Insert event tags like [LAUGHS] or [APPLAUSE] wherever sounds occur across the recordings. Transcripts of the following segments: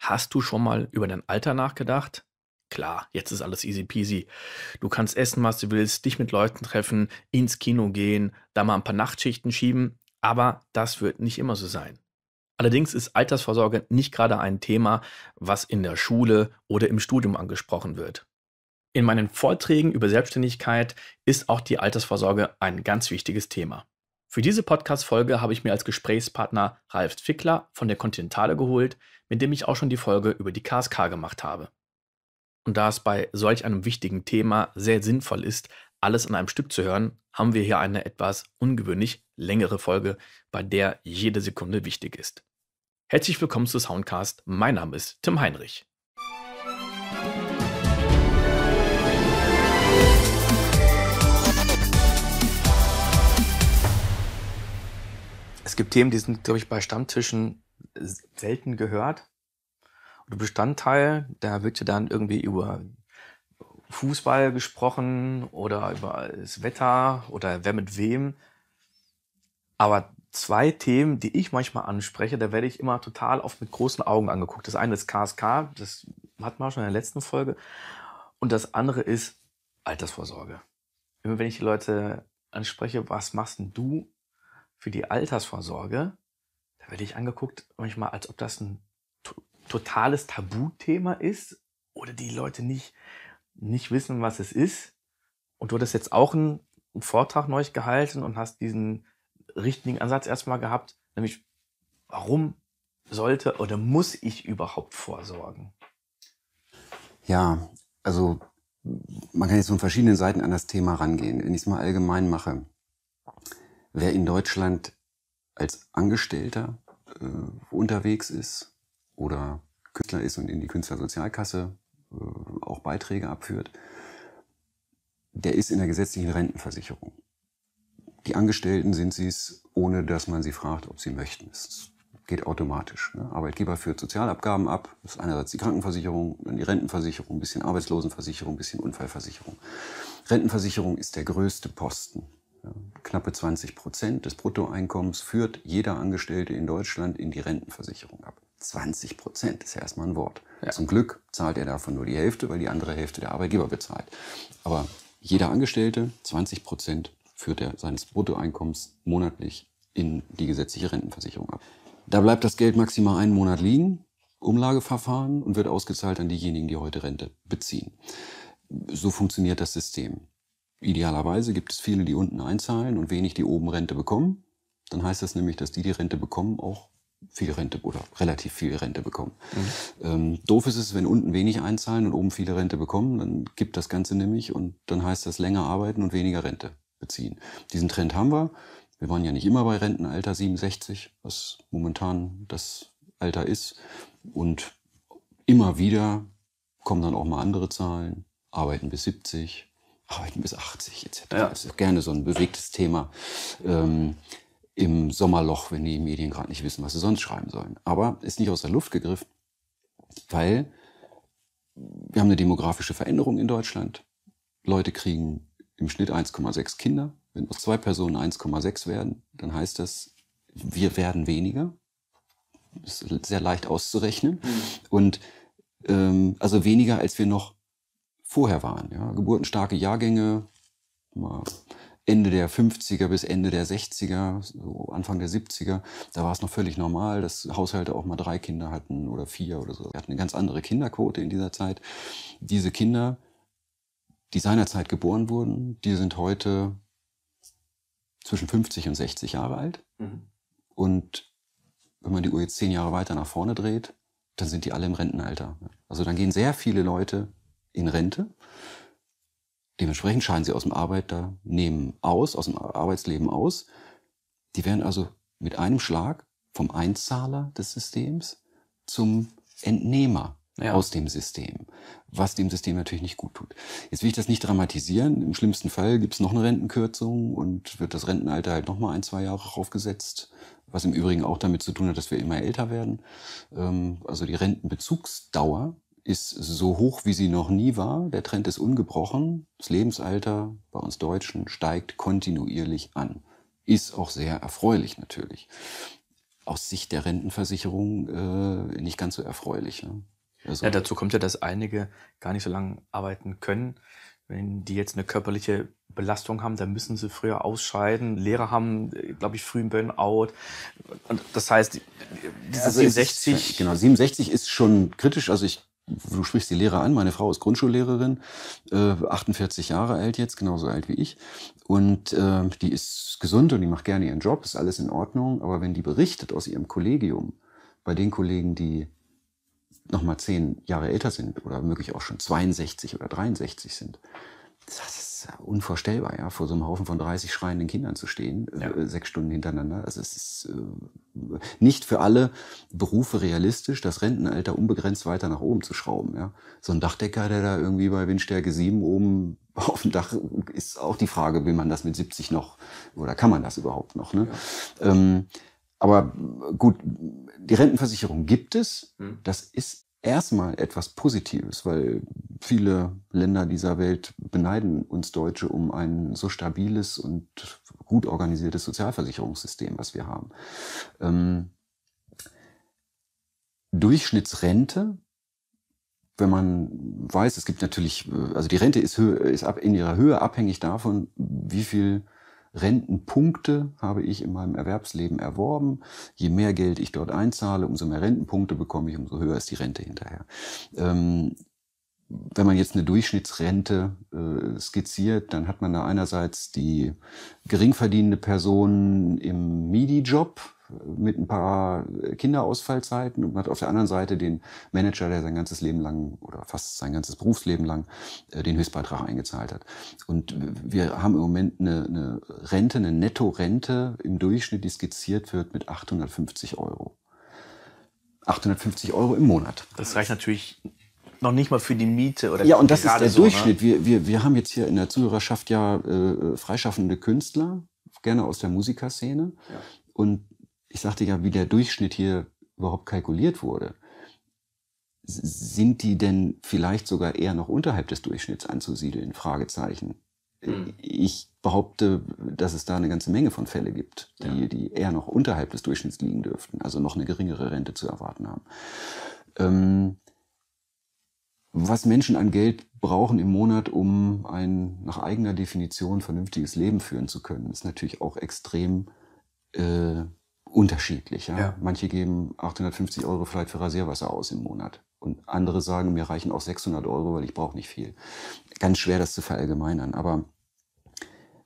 Hast du schon mal über dein Alter nachgedacht? Klar, jetzt ist alles easy peasy. Du kannst essen, was du willst, dich mit Leuten treffen, ins Kino gehen, da mal ein paar Nachtschichten schieben, aber das wird nicht immer so sein. Allerdings ist Altersvorsorge nicht gerade ein Thema, was in der Schule oder im Studium angesprochen wird. In meinen Vorträgen über Selbstständigkeit ist auch die Altersvorsorge ein ganz wichtiges Thema. Für diese Podcast-Folge habe ich mir als Gesprächspartner Ralf Fickler von der Continentale geholt, mit dem ich auch schon die Folge über die KSK gemacht habe. Und da es bei solch einem wichtigen Thema sehr sinnvoll ist, alles in einem Stück zu hören, haben wir hier eine etwas ungewöhnlich längere Folge, bei der jede Sekunde wichtig ist. Herzlich willkommen zu Soundcast. Mein Name ist Tim Heinrich. Es gibt Themen, die sind, glaube ich, bei Stammtischen selten gehört. Und Bestandteil, da wird ja dann irgendwie über Fußball gesprochen oder über das Wetter oder wer mit wem. Aber zwei Themen, die ich manchmal anspreche, da werde ich immer total oft mit großen Augen angeguckt. Das eine ist KSK, das hatten wir schon in der letzten Folge. Und das andere ist Altersvorsorge. Immer wenn ich die Leute anspreche, was machst denn du für die Altersvorsorge, da werde ich angeguckt, manchmal, als ob das ein totales Tabuthema ist oder die Leute nicht, nicht wissen, was es ist. Und du hattest jetzt auch einen, einen Vortrag neu gehalten und hast diesen richtigen Ansatz erstmal gehabt, nämlich warum sollte oder muss ich überhaupt vorsorgen? Ja, also man kann jetzt von verschiedenen Seiten an das Thema rangehen. Wenn ich es mal allgemein mache, Wer in Deutschland als Angestellter äh, unterwegs ist oder Künstler ist und in die Künstlersozialkasse äh, auch Beiträge abführt, der ist in der gesetzlichen Rentenversicherung. Die Angestellten sind sie es, ohne dass man sie fragt, ob sie möchten. Es geht automatisch. Ne? Arbeitgeber führt Sozialabgaben ab. Das ist einerseits die Krankenversicherung, dann die Rentenversicherung, ein bisschen Arbeitslosenversicherung, ein bisschen Unfallversicherung. Rentenversicherung ist der größte Posten Knappe 20 Prozent des Bruttoeinkommens führt jeder Angestellte in Deutschland in die Rentenversicherung ab. 20 Prozent ist ja erstmal ein Wort. Ja. Zum Glück zahlt er davon nur die Hälfte, weil die andere Hälfte der Arbeitgeber bezahlt. Aber jeder Angestellte, 20 Prozent führt er seines Bruttoeinkommens monatlich in die gesetzliche Rentenversicherung ab. Da bleibt das Geld maximal einen Monat liegen, Umlageverfahren und wird ausgezahlt an diejenigen, die heute Rente beziehen. So funktioniert das System. Idealerweise gibt es viele, die unten einzahlen und wenig, die oben Rente bekommen. Dann heißt das nämlich, dass die, die Rente bekommen, auch viel Rente oder relativ viel Rente bekommen. Mhm. Ähm, doof ist es, wenn unten wenig einzahlen und oben viele Rente bekommen, dann gibt das Ganze nämlich und dann heißt das länger arbeiten und weniger Rente beziehen. Diesen Trend haben wir. Wir waren ja nicht immer bei Rentenalter 67, was momentan das Alter ist. Und immer wieder kommen dann auch mal andere Zahlen, arbeiten bis 70, arbeiten ah, bis 80 etc. Ja. Das ist gerne so ein bewegtes Thema ähm, im Sommerloch, wenn die Medien gerade nicht wissen, was sie sonst schreiben sollen. Aber ist nicht aus der Luft gegriffen, weil wir haben eine demografische Veränderung in Deutschland. Leute kriegen im Schnitt 1,6 Kinder. Wenn aus zwei Personen 1,6 werden, dann heißt das, wir werden weniger. Das ist sehr leicht auszurechnen. Mhm. Und ähm, also weniger, als wir noch vorher waren. Ja? Geburtenstarke Jahrgänge, Ende der 50er bis Ende der 60er, so Anfang der 70er, da war es noch völlig normal, dass Haushalte auch mal drei Kinder hatten oder vier oder so. Wir hatten eine ganz andere Kinderquote in dieser Zeit. Diese Kinder, die seinerzeit geboren wurden, die sind heute zwischen 50 und 60 Jahre alt. Mhm. Und wenn man die Uhr jetzt zehn Jahre weiter nach vorne dreht, dann sind die alle im Rentenalter. Also dann gehen sehr viele Leute in Rente. Dementsprechend scheiden sie aus dem Arbeiternehmen aus, aus dem Arbeitsleben aus. Die werden also mit einem Schlag vom Einzahler des Systems zum Entnehmer ja. aus dem System, was dem System natürlich nicht gut tut. Jetzt will ich das nicht dramatisieren. Im schlimmsten Fall gibt es noch eine Rentenkürzung und wird das Rentenalter halt nochmal ein, zwei Jahre aufgesetzt, was im Übrigen auch damit zu tun hat, dass wir immer älter werden. Ähm, also die Rentenbezugsdauer ist so hoch, wie sie noch nie war. Der Trend ist ungebrochen. Das Lebensalter bei uns Deutschen steigt kontinuierlich an. Ist auch sehr erfreulich natürlich. Aus Sicht der Rentenversicherung äh, nicht ganz so erfreulich. Ne? Also, ja, dazu kommt ja, dass einige gar nicht so lange arbeiten können. Wenn die jetzt eine körperliche Belastung haben, dann müssen sie früher ausscheiden. Lehrer haben, äh, glaube ich, früh ein Burnout. Und das heißt, also 67. Ist, genau, 67 ist schon kritisch. Also ich du sprichst die Lehrer an, meine Frau ist Grundschullehrerin, äh, 48 Jahre alt jetzt, genauso alt wie ich. Und äh, die ist gesund und die macht gerne ihren Job, ist alles in Ordnung. Aber wenn die berichtet aus ihrem Kollegium, bei den Kollegen, die nochmal zehn Jahre älter sind oder möglich auch schon 62 oder 63 sind, das ist unvorstellbar, ja, vor so einem Haufen von 30 schreienden Kindern zu stehen, ja. Äh, sechs Stunden hintereinander. Also es ist äh, nicht für alle Berufe realistisch, das Rentenalter unbegrenzt weiter nach oben zu schrauben. Ja. So ein Dachdecker, der da irgendwie bei Windstärke 7 oben [LAUGHS] auf dem Dach, ist auch die Frage, will man das mit 70 noch oder kann man das überhaupt noch? Ne? Ja. Ähm, aber gut, die Rentenversicherung gibt es. Hm. Das ist erstmal etwas Positives, weil viele Länder dieser Welt beneiden uns Deutsche um ein so stabiles und gut organisiertes Sozialversicherungssystem, was wir haben. Ähm, Durchschnittsrente, wenn man weiß, es gibt natürlich, äh, also die Rente ist, ist ab, in ihrer Höhe abhängig davon, wie viel Rentenpunkte habe ich in meinem Erwerbsleben erworben. Je mehr Geld ich dort einzahle, umso mehr Rentenpunkte bekomme ich, umso höher ist die Rente hinterher. Ähm, wenn man jetzt eine Durchschnittsrente äh, skizziert, dann hat man da einerseits die geringverdienende Person im MIDI-Job, mit ein paar Kinderausfallzeiten und man hat auf der anderen Seite den Manager, der sein ganzes Leben lang oder fast sein ganzes Berufsleben lang äh, den Höchstbeitrag eingezahlt hat. Und wir haben im Moment eine, eine Rente, eine Nettorente im Durchschnitt, die skizziert wird mit 850 Euro. 850 Euro im Monat. Das reicht natürlich noch nicht mal für die Miete oder Ja, und das ist der so, ne? Durchschnitt. Wir, wir, wir haben jetzt hier in der Zuhörerschaft ja äh, freischaffende Künstler, gerne aus der Musikerszene. Ja. Und ich sagte ja, wie der Durchschnitt hier überhaupt kalkuliert wurde. Sind die denn vielleicht sogar eher noch unterhalb des Durchschnitts anzusiedeln? Fragezeichen. Hm. Ich behaupte, dass es da eine ganze Menge von Fälle gibt, die, ja. die eher noch unterhalb des Durchschnitts liegen dürften, also noch eine geringere Rente zu erwarten haben. Ähm, was Menschen an Geld brauchen im Monat, um ein nach eigener Definition vernünftiges Leben führen zu können, ist natürlich auch extrem äh, unterschiedlich. Ja? ja? Manche geben 850 Euro vielleicht für Rasierwasser aus im Monat. Und andere sagen, mir reichen auch 600 Euro, weil ich brauche nicht viel. Ganz schwer, das zu verallgemeinern. Aber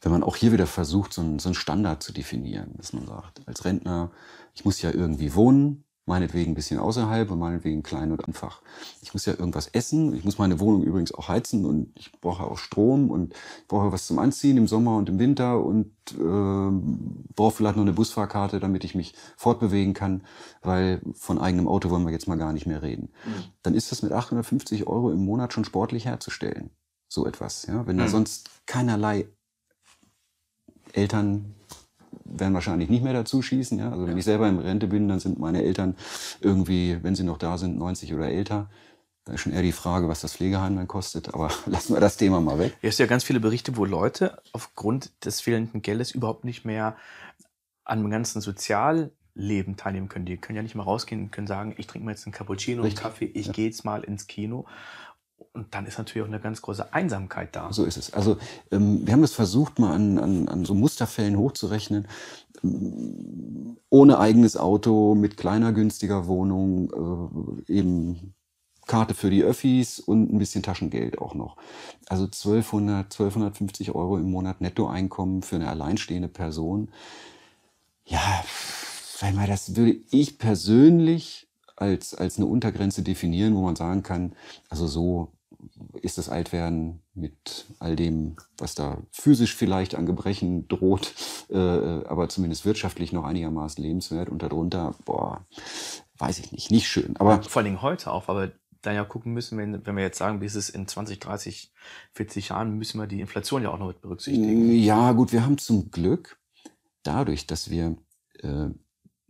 wenn man auch hier wieder versucht, so einen, so einen Standard zu definieren, dass man sagt, als Rentner, ich muss ja irgendwie wohnen, meinetwegen ein bisschen außerhalb und meinetwegen klein und einfach. Ich muss ja irgendwas essen. Ich muss meine Wohnung übrigens auch heizen und ich brauche auch Strom und ich brauche was zum Anziehen im Sommer und im Winter und äh, brauche vielleicht noch eine Busfahrkarte, damit ich mich fortbewegen kann, weil von eigenem Auto wollen wir jetzt mal gar nicht mehr reden. Mhm. Dann ist das mit 850 Euro im Monat schon sportlich herzustellen. So etwas, ja. Wenn da mhm. sonst keinerlei Eltern, werden wahrscheinlich nicht mehr dazu schießen. Ja? Also wenn ich selber in Rente bin, dann sind meine Eltern irgendwie, wenn sie noch da sind, 90 oder älter. Da ist schon eher die Frage, was das Pflegeheim dann kostet, aber [LAUGHS] lassen wir das Thema mal weg. Es gibt ja ganz viele Berichte, wo Leute aufgrund des fehlenden Geldes überhaupt nicht mehr an dem ganzen Sozialleben teilnehmen können. Die können ja nicht mal rausgehen und können sagen, ich trinke mir jetzt einen Cappuccino, Richtig. einen Kaffee, ich ja. gehe jetzt mal ins Kino. Und dann ist natürlich auch eine ganz große Einsamkeit da. So ist es. Also ähm, wir haben es versucht, mal an, an, an so Musterfällen hochzurechnen. Ähm, ohne eigenes Auto, mit kleiner, günstiger Wohnung, äh, eben Karte für die Öffis und ein bisschen Taschengeld auch noch. Also 1200, 1250 Euro im Monat Nettoeinkommen für eine alleinstehende Person. Ja, weil mal das würde ich persönlich als, als eine Untergrenze definieren, wo man sagen kann, also so ist das Altwerden mit all dem, was da physisch vielleicht an Gebrechen droht, äh, äh aber zumindest wirtschaftlich noch einigermaßen lebenswert und darunter, boah, weiß ich nicht, nicht schön. Aber vor allen Dingen heute auch, aber dann ja gucken müssen, wenn, wenn wir jetzt sagen, bis es in 20, 30, 40 Jahren müssen wir die Inflation ja auch noch mit berücksichtigen. Ja, gut, wir haben zum Glück dadurch, dass wir äh,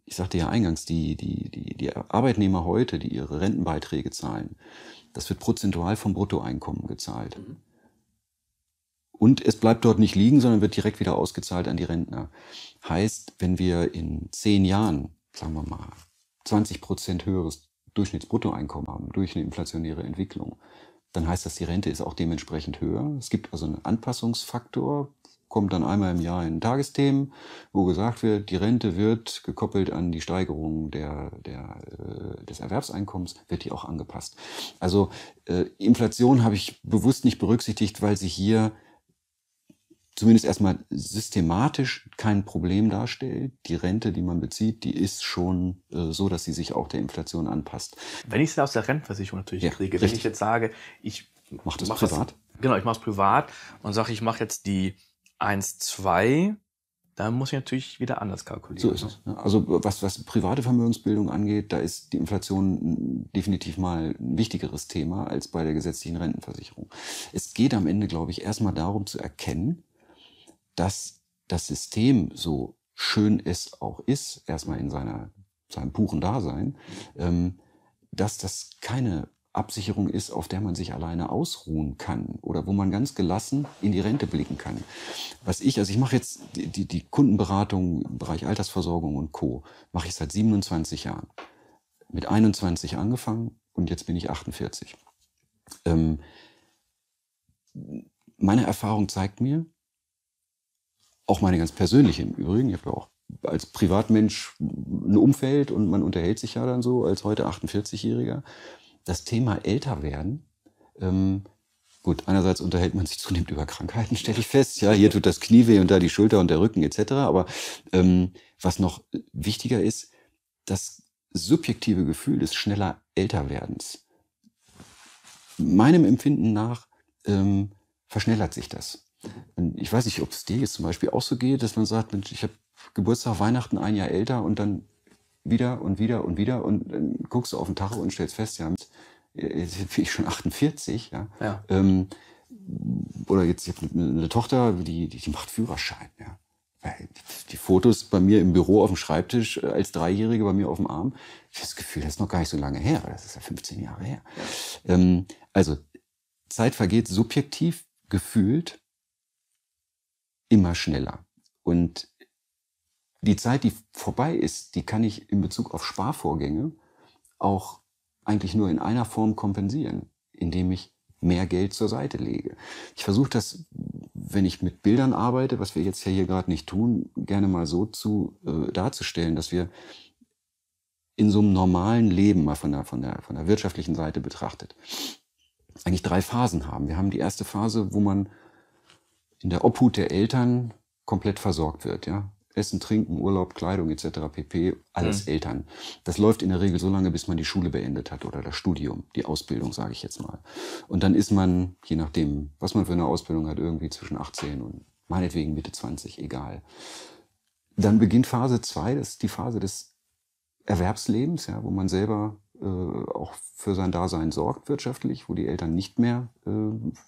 ich sagte ja eingangs, die, die, die, die Arbeitnehmer heute, die ihre Rentenbeiträge zahlen, das wird prozentual vom Bruttoeinkommen gezahlt. Mhm. Und es bleibt dort nicht liegen, sondern wird direkt wieder ausgezahlt an die Rentner. Heißt, wenn wir in zehn Jahren, sagen wir mal, 20 Prozent höheres Durchschnittsbruttoeinkommen haben durch eine inflationäre Entwicklung, dann heißt das, die Rente ist auch dementsprechend höher. Es gibt also einen Anpassungsfaktor kommt dann einmal im Jahr in Tagesthemen, wo gesagt wird, die Rente wird gekoppelt an die Steigerung der, der, äh, des Erwerbseinkommens, wird die auch angepasst. Also äh, Inflation habe ich bewusst nicht berücksichtigt, weil sie hier zumindest erstmal systematisch kein Problem darstellt. Die Rente, die man bezieht, die ist schon äh, so, dass sie sich auch der Inflation anpasst. Wenn ich es aus der Rentenversicherung natürlich ja, kriege, richtig. wenn ich jetzt sage, ich mache das mach privat. Das, genau, ich mache es privat und sage, ich mache jetzt die 1, 2, da muss ich natürlich wieder anders kalkulieren. So ist ne? es. Ne? Also was, was private Vermögensbildung angeht, da ist die Inflation definitiv mal ein wichtigeres Thema als bei der gesetzlichen Rentenversicherung. Es geht am Ende, glaube ich, erstmal darum zu erkennen, dass das System so schön es auch ist, erstmal in seiner, seinem puren Dasein, ähm, dass das keine Absicherung ist, auf der man sich alleine ausruhen kann oder wo man ganz gelassen in die Rente blicken kann. Was ich, also ich mache jetzt die, die, die Kundenberatung im Bereich Altersversorgung und Co. mache ich seit 27 Jahren. Mit 21 angefangen und jetzt bin ich 48. Ähm, meine Erfahrung zeigt mir, auch meine ganz persönliche im Übrigen, ich habe ja auch als Privatmensch ein Umfeld und man unterhält sich ja dann so als heute 48-Jähriger, das Thema älter werden. ähm, gut, einerseits unterhält man sich zunehmend über Krankheiten, [LAUGHS] stelle ich fest. Ja, hier tut das Knie weh und da die Schulter und der Rücken etc. Aber ähm, was noch wichtiger ist, das subjektive Gefühl des schneller Älterwerdens. Meinem Empfinden nach ähm, verschnellert sich das. Und ich weiß nicht, ob es dir jetzt zum Beispiel auch so geht, dass man sagt, Mensch, ich habe Geburtstag, Weihnachten ein Jahr älter und dann wieder und wieder und wieder und dann guckst du auf den Tacho und stellst fest, ja, jetzt bin ich schon 48, ja. ja. Ähm, oder jetzt, ich habe eine, eine Tochter, die, die, die macht Führerschein, ja. Weil die Fotos bei mir im Büro auf dem Schreibtisch äh, als Dreijährige bei mir auf dem Arm, ich habe das Gefühl, das ist noch gar nicht so lange her, das ist ja 15 Jahre her. Ähm, also Zeit vergeht subjektiv gefühlt immer schneller. Und die Zeit, die vorbei ist, die kann ich in Bezug auf Sparvorgänge auch eigentlich nur in einer Form kompensieren, indem ich mehr Geld zur Seite lege. Ich versuche das, wenn ich mit Bildern arbeite, was wir jetzt ja hier gerade nicht tun, gerne mal so zu äh, darzustellen, dass wir in so einem normalen Leben mal von der, von der, von der wirtschaftlichen Seite betrachtet, eigentlich drei Phasen haben. Wir haben die erste Phase, wo man in der Obhut der Eltern komplett versorgt wird, ja. Essen, Trinken, Urlaub, Kleidung etc. pp. Alles mhm. Eltern. Das läuft in der Regel so lange, bis man die Schule beendet hat oder das Studium, die Ausbildung, sage ich jetzt mal. Und dann ist man, je nachdem, was man für eine Ausbildung hat, irgendwie zwischen 18 und meinetwegen Mitte 20, egal. Dann beginnt Phase 2, das ist die Phase des Erwerbslebens, ja, wo man selber äh, auch für sein Dasein sorgt wirtschaftlich, wo die Eltern nicht mehr äh,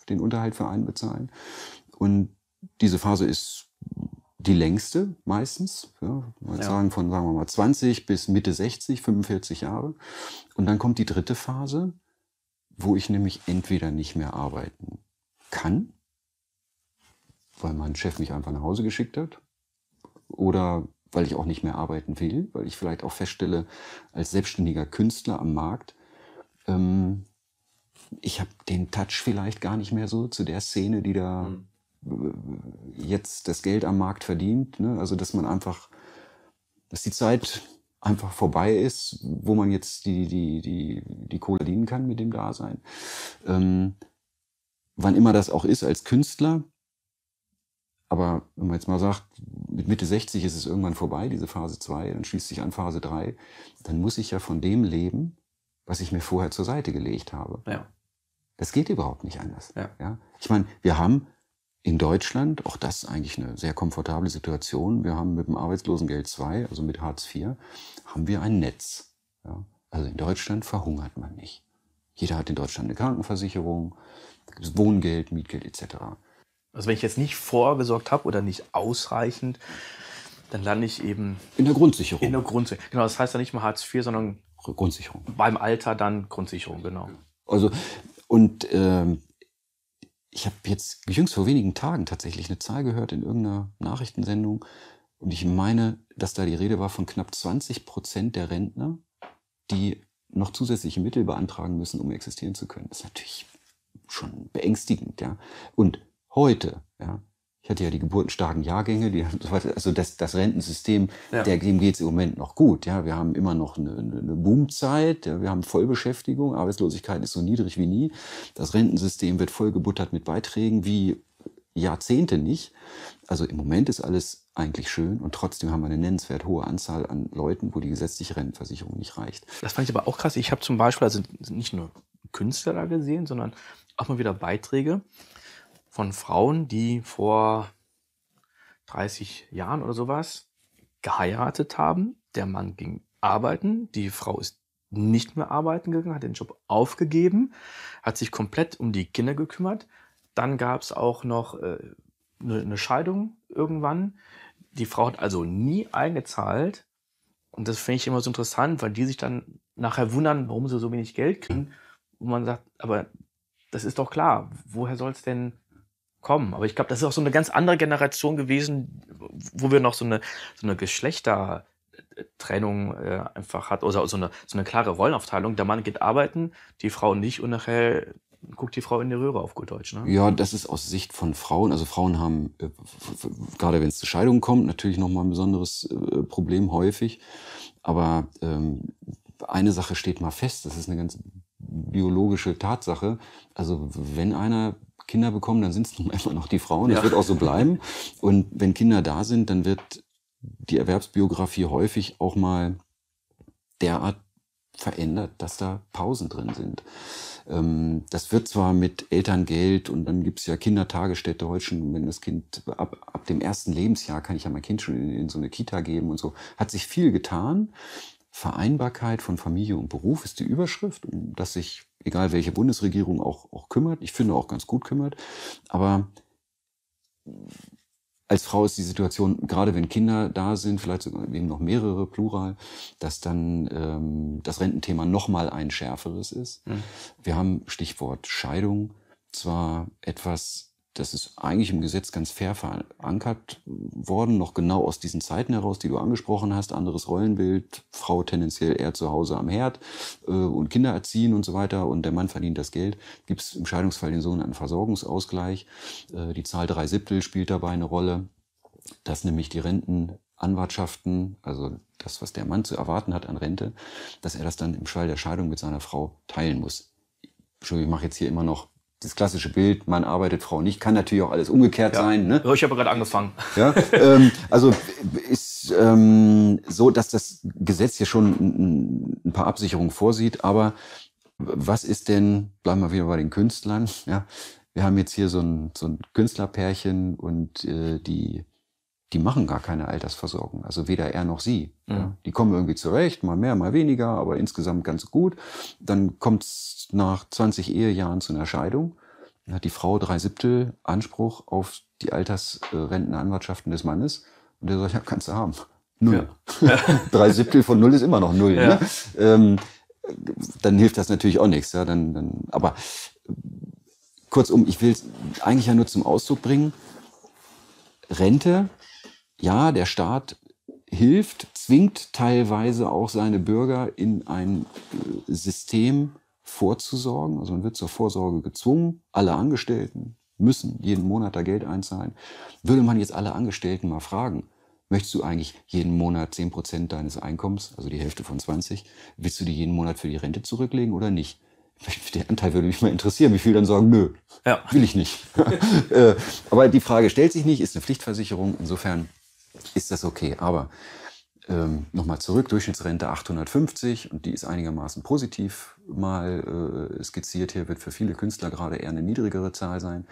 den Unterhalt für einen bezahlen. Und diese Phase ist die längste meistens, ja, ja. sagen von sagen wir mal 20 bis Mitte 60, 45 Jahre. Und dann kommt die dritte Phase, wo ich nämlich entweder nicht mehr arbeiten kann, weil mein Chef mich einfach nach Hause geschickt hat, oder weil ich auch nicht mehr arbeiten will, weil ich vielleicht auch feststelle, als selbstständiger Künstler am Markt, ähm, ich habe den Touch vielleicht gar nicht mehr so zu der Szene, die da mhm jetzt das Geld am Markt verdient. Ne? Also dass man einfach, dass die Zeit einfach vorbei ist, wo man jetzt die, die, die, die Kohle dienen kann mit dem Dasein. Ähm, wann immer das auch ist als Künstler. Aber wenn man jetzt mal sagt, mit Mitte 60 ist es irgendwann vorbei, diese Phase 2, dann schließt sich an Phase 3, dann muss ich ja von dem leben, was ich mir vorher zur Seite gelegt habe. Ja. Das geht überhaupt nicht anders. Ja. ja? Ich meine, wir haben in Deutschland, auch das eigentlich eine sehr komfortable Situation. Wir haben mit dem Arbeitslosengeld 2, also mit Hartz IV, haben wir ein Netz. Ja? Also in Deutschland verhungert man nicht. Jeder hat in Deutschland eine Krankenversicherung, gibt Wohngeld, Mietgeld etc. Also wenn ich jetzt nicht vorgesorgt habe oder nicht ausreichend, dann lande ich eben in der Grundsicherung. In der Grundsicherung. Genau, das heißt dann nicht mal Hartz IV, sondern Grundsicherung. Beim Alter dann Grundsicherung, genau. Also und ähm, ich habe jetzt jüngst vor wenigen Tagen tatsächlich eine Zahl gehört in irgendeiner Nachrichtensendung. Und ich meine, dass da die Rede war von knapp 20 Prozent der Rentner, die noch zusätzliche Mittel beantragen müssen, um existieren zu können. Das ist natürlich schon beängstigend, ja. Und heute, ja, ich hatte ja die geburtenstarken Jahrgänge, die, also das, das Rentensystem, ja. der, dem geht es im Moment noch gut. Ja, wir haben immer noch eine, eine Boomzeit, ja, wir haben Vollbeschäftigung, Arbeitslosigkeit ist so niedrig wie nie. Das Rentensystem wird vollgebuttert mit Beiträgen wie Jahrzehnte nicht. Also im Moment ist alles eigentlich schön und trotzdem haben wir eine nennenswert hohe Anzahl an Leuten, wo die gesetzliche Rentenversicherung nicht reicht. Das fand ich aber auch krass. Ich habe zum Beispiel, also nicht nur Künstler da gesehen, sondern auch mal wieder Beiträge, von Frauen, die vor 30 Jahren oder sowas geheiratet haben. Der Mann ging arbeiten, die Frau ist nicht mehr arbeiten gegangen, hat den Job aufgegeben, hat sich komplett um die Kinder gekümmert. Dann gab es auch noch äh, ne, eine Scheidung irgendwann. Die Frau hat also nie eingezahlt. Und das finde ich immer so interessant, weil die sich dann nachher wundern, warum sie so wenig Geld kriegen. Und man sagt, aber das ist doch klar, woher soll es denn kommen. Aber ich glaube, das ist auch so eine ganz andere Generation gewesen, wo wir noch so eine, so eine Geschlechter- äh, einfach hat, oder so eine, so eine klare Rollenaufteilung. Der Mann geht arbeiten, die Frau nicht und nachher guckt die Frau in die Röhre auf gut Deutsch. Ne? Ja, das ist aus Sicht von Frauen. Also Frauen haben, äh, gerade wenn es zu Scheidungen kommt, natürlich nochmal ein besonderes äh, Problem häufig. Aber ähm, eine Sache steht mal fest, das ist eine ganz biologische Tatsache. Also wenn einer Kinder bekommen, dann sind es nun [LAUGHS] einfach noch die Frauen. Das ja. wird auch so bleiben. Und wenn Kinder da sind, dann wird die Erwerbsbiografie häufig auch mal derart verändert, dass da Pausen drin sind. Ähm, das wird zwar mit Elterngeld und dann gibt's ja Kindertagesstätte heute schon, wenn das Kind ab, ab dem ersten Lebensjahr kann ich ja mein Kind schon in, in so eine Kita geben und so. Hat sich viel getan. Vereinbarkeit von Familie und Beruf ist die Überschrift, um das sich egal welche Bundesregierung auch, auch kümmert. Ich finde auch ganz gut kümmert. Aber als Frau ist die Situation, gerade wenn Kinder da sind, vielleicht sogar eben noch mehrere, plural, dass dann ähm, das Rententhema nochmal ein schärferes ist. Mhm. Wir haben Stichwort Scheidung zwar etwas das ist eigentlich im Gesetz ganz fair verankert worden, noch genau aus diesen Zeiten heraus, die du angesprochen hast. Anderes Rollenbild, Frau tendenziell eher zu Hause am Herd äh, und Kinder erziehen und so weiter und der Mann verdient das Geld. Gibt es im Scheidungsfall den sogenannten Versorgungsausgleich. Äh, die Zahl drei Siebtel spielt dabei eine Rolle, dass nämlich die Rentenanwartschaften, also das, was der Mann zu erwarten hat an Rente, dass er das dann im Fall der Scheidung mit seiner Frau teilen muss. Entschuldigung, ich mache jetzt hier immer noch das klassische Bild, Mann arbeitet, Frau nicht, kann natürlich auch alles umgekehrt ja. sein. Ne? Oh, ich habe gerade angefangen. Ja? ähm, also ist ähm, so, dass das Gesetz hier schon ein, ein paar Absicherungen vorsieht, aber was ist denn, bleiben wir wieder bei den Künstlern, ja? Wir haben jetzt hier so ein, so ein Künstlerpärchen und äh, die die machen gar keine Altersversorgung, also weder er noch sie. Ja. Die kommen irgendwie zurecht, mal mehr, mal weniger, aber insgesamt ganz gut. Dann kommt es nach 20 Ehejahren zu einer Scheidung. Dann hat die Frau drei Siebtel Anspruch auf die Altersrentenanwartschaften des Mannes. Und der sagt, ja, kannst du haben. Null. Ja. [LAUGHS] [LAUGHS] drei Siebtel von null ist immer noch null. Ja. Ne? Ähm, dann hilft das natürlich auch nichts. Ja? Dann, dann, aber äh, kurzum, ich will eigentlich ja nur zum Ausdruck bringen, Rente ja, der Staat hilft, zwingt teilweise auch seine Bürger in ein äh, System vorzusorgen. Also man wird zur Vorsorge gezwungen. Alle Angestellten müssen jeden Monat da Geld einzahlen. Würde man jetzt alle Angestellten mal fragen, möchtest du eigentlich jeden Monat 10% deines Einkommens, also die Hälfte von 20, willst du die jeden Monat für die Rente zurücklegen oder nicht? [LAUGHS] Der Anteil würde mich mal interessieren, wie viel dann sagen, nö, ja. will ich nicht. [LAUGHS] Äh, aber die Frage stellt sich nicht, ist eine Pflichtversicherung. Insofern ist das okay. Aber ähm, nochmal zurück, Durchschnittsrente 850 und die ist einigermaßen positiv mal äh, skizziert. Hier wird für viele Künstler gerade eher eine niedrigere Zahl sein.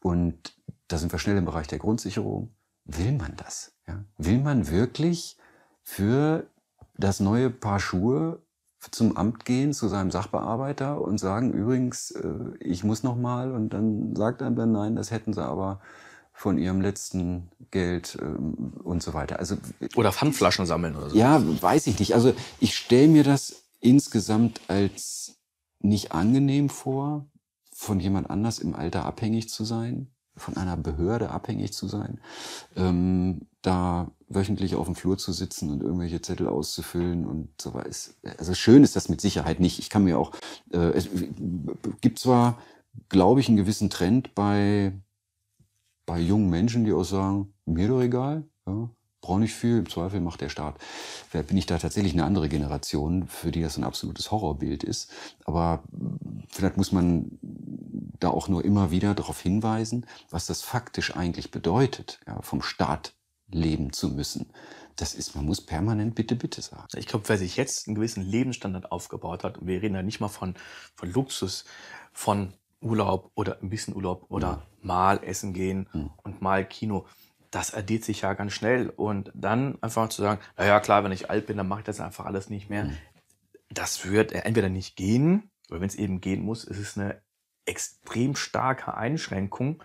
Und da sind wir schnell im Bereich der Grundsicherung. Will man das? Ja? Will man wirklich für das neue Paar Schuhe zum Amt gehen, zu seinem Sachbearbeiter und sagen, übrigens, äh, ich muss noch mal und dann sagt er dann nein, das hätten sie aber von ihrem letzten Geld ähm, und so weiter. Also oder Pfandflaschen sammeln oder so. Ja, weiß ich nicht. Also ich stelle mir das insgesamt als nicht angenehm vor, von jemand anders im Alter abhängig zu sein, von einer Behörde abhängig zu sein, ähm, da wöchentlich auf dem Flur zu sitzen und irgendwelche Zettel auszufüllen und so weiter. Also schön ist das mit Sicherheit nicht. Ich kann mir auch, äh, es äh, gibt zwar, glaube ich, einen gewissen Trend bei bei jungen Menschen, die auch sagen, mir doch egal, ja, brauche nicht viel, im Zweifel macht der Staat. Vielleicht bin ich da tatsächlich eine andere Generation, für die das ein absolutes Horrorbild ist. Aber vielleicht muss man da auch nur immer wieder darauf hinweisen, was das faktisch eigentlich bedeutet, ja, vom Staat leben zu müssen. Das ist, man muss permanent bitte, bitte sagen. Ich glaube, wer sich jetzt einen gewissen Lebensstandard aufgebaut hat, und wir reden ja nicht mal von, von Luxus, von Urlaub oder ein bisschen Urlaub oder ja. Mhm. mal essen gehen ja. Mhm. und mal Kino. Das addiert sich ja ganz schnell. Und dann einfach zu sagen, naja, klar, wenn ich alt bin, dann mache ich das einfach alles nicht mehr. Ja. Mhm. Das wird entweder nicht gehen, oder wenn es eben gehen muss, ist es eine extrem starke Einschränkung.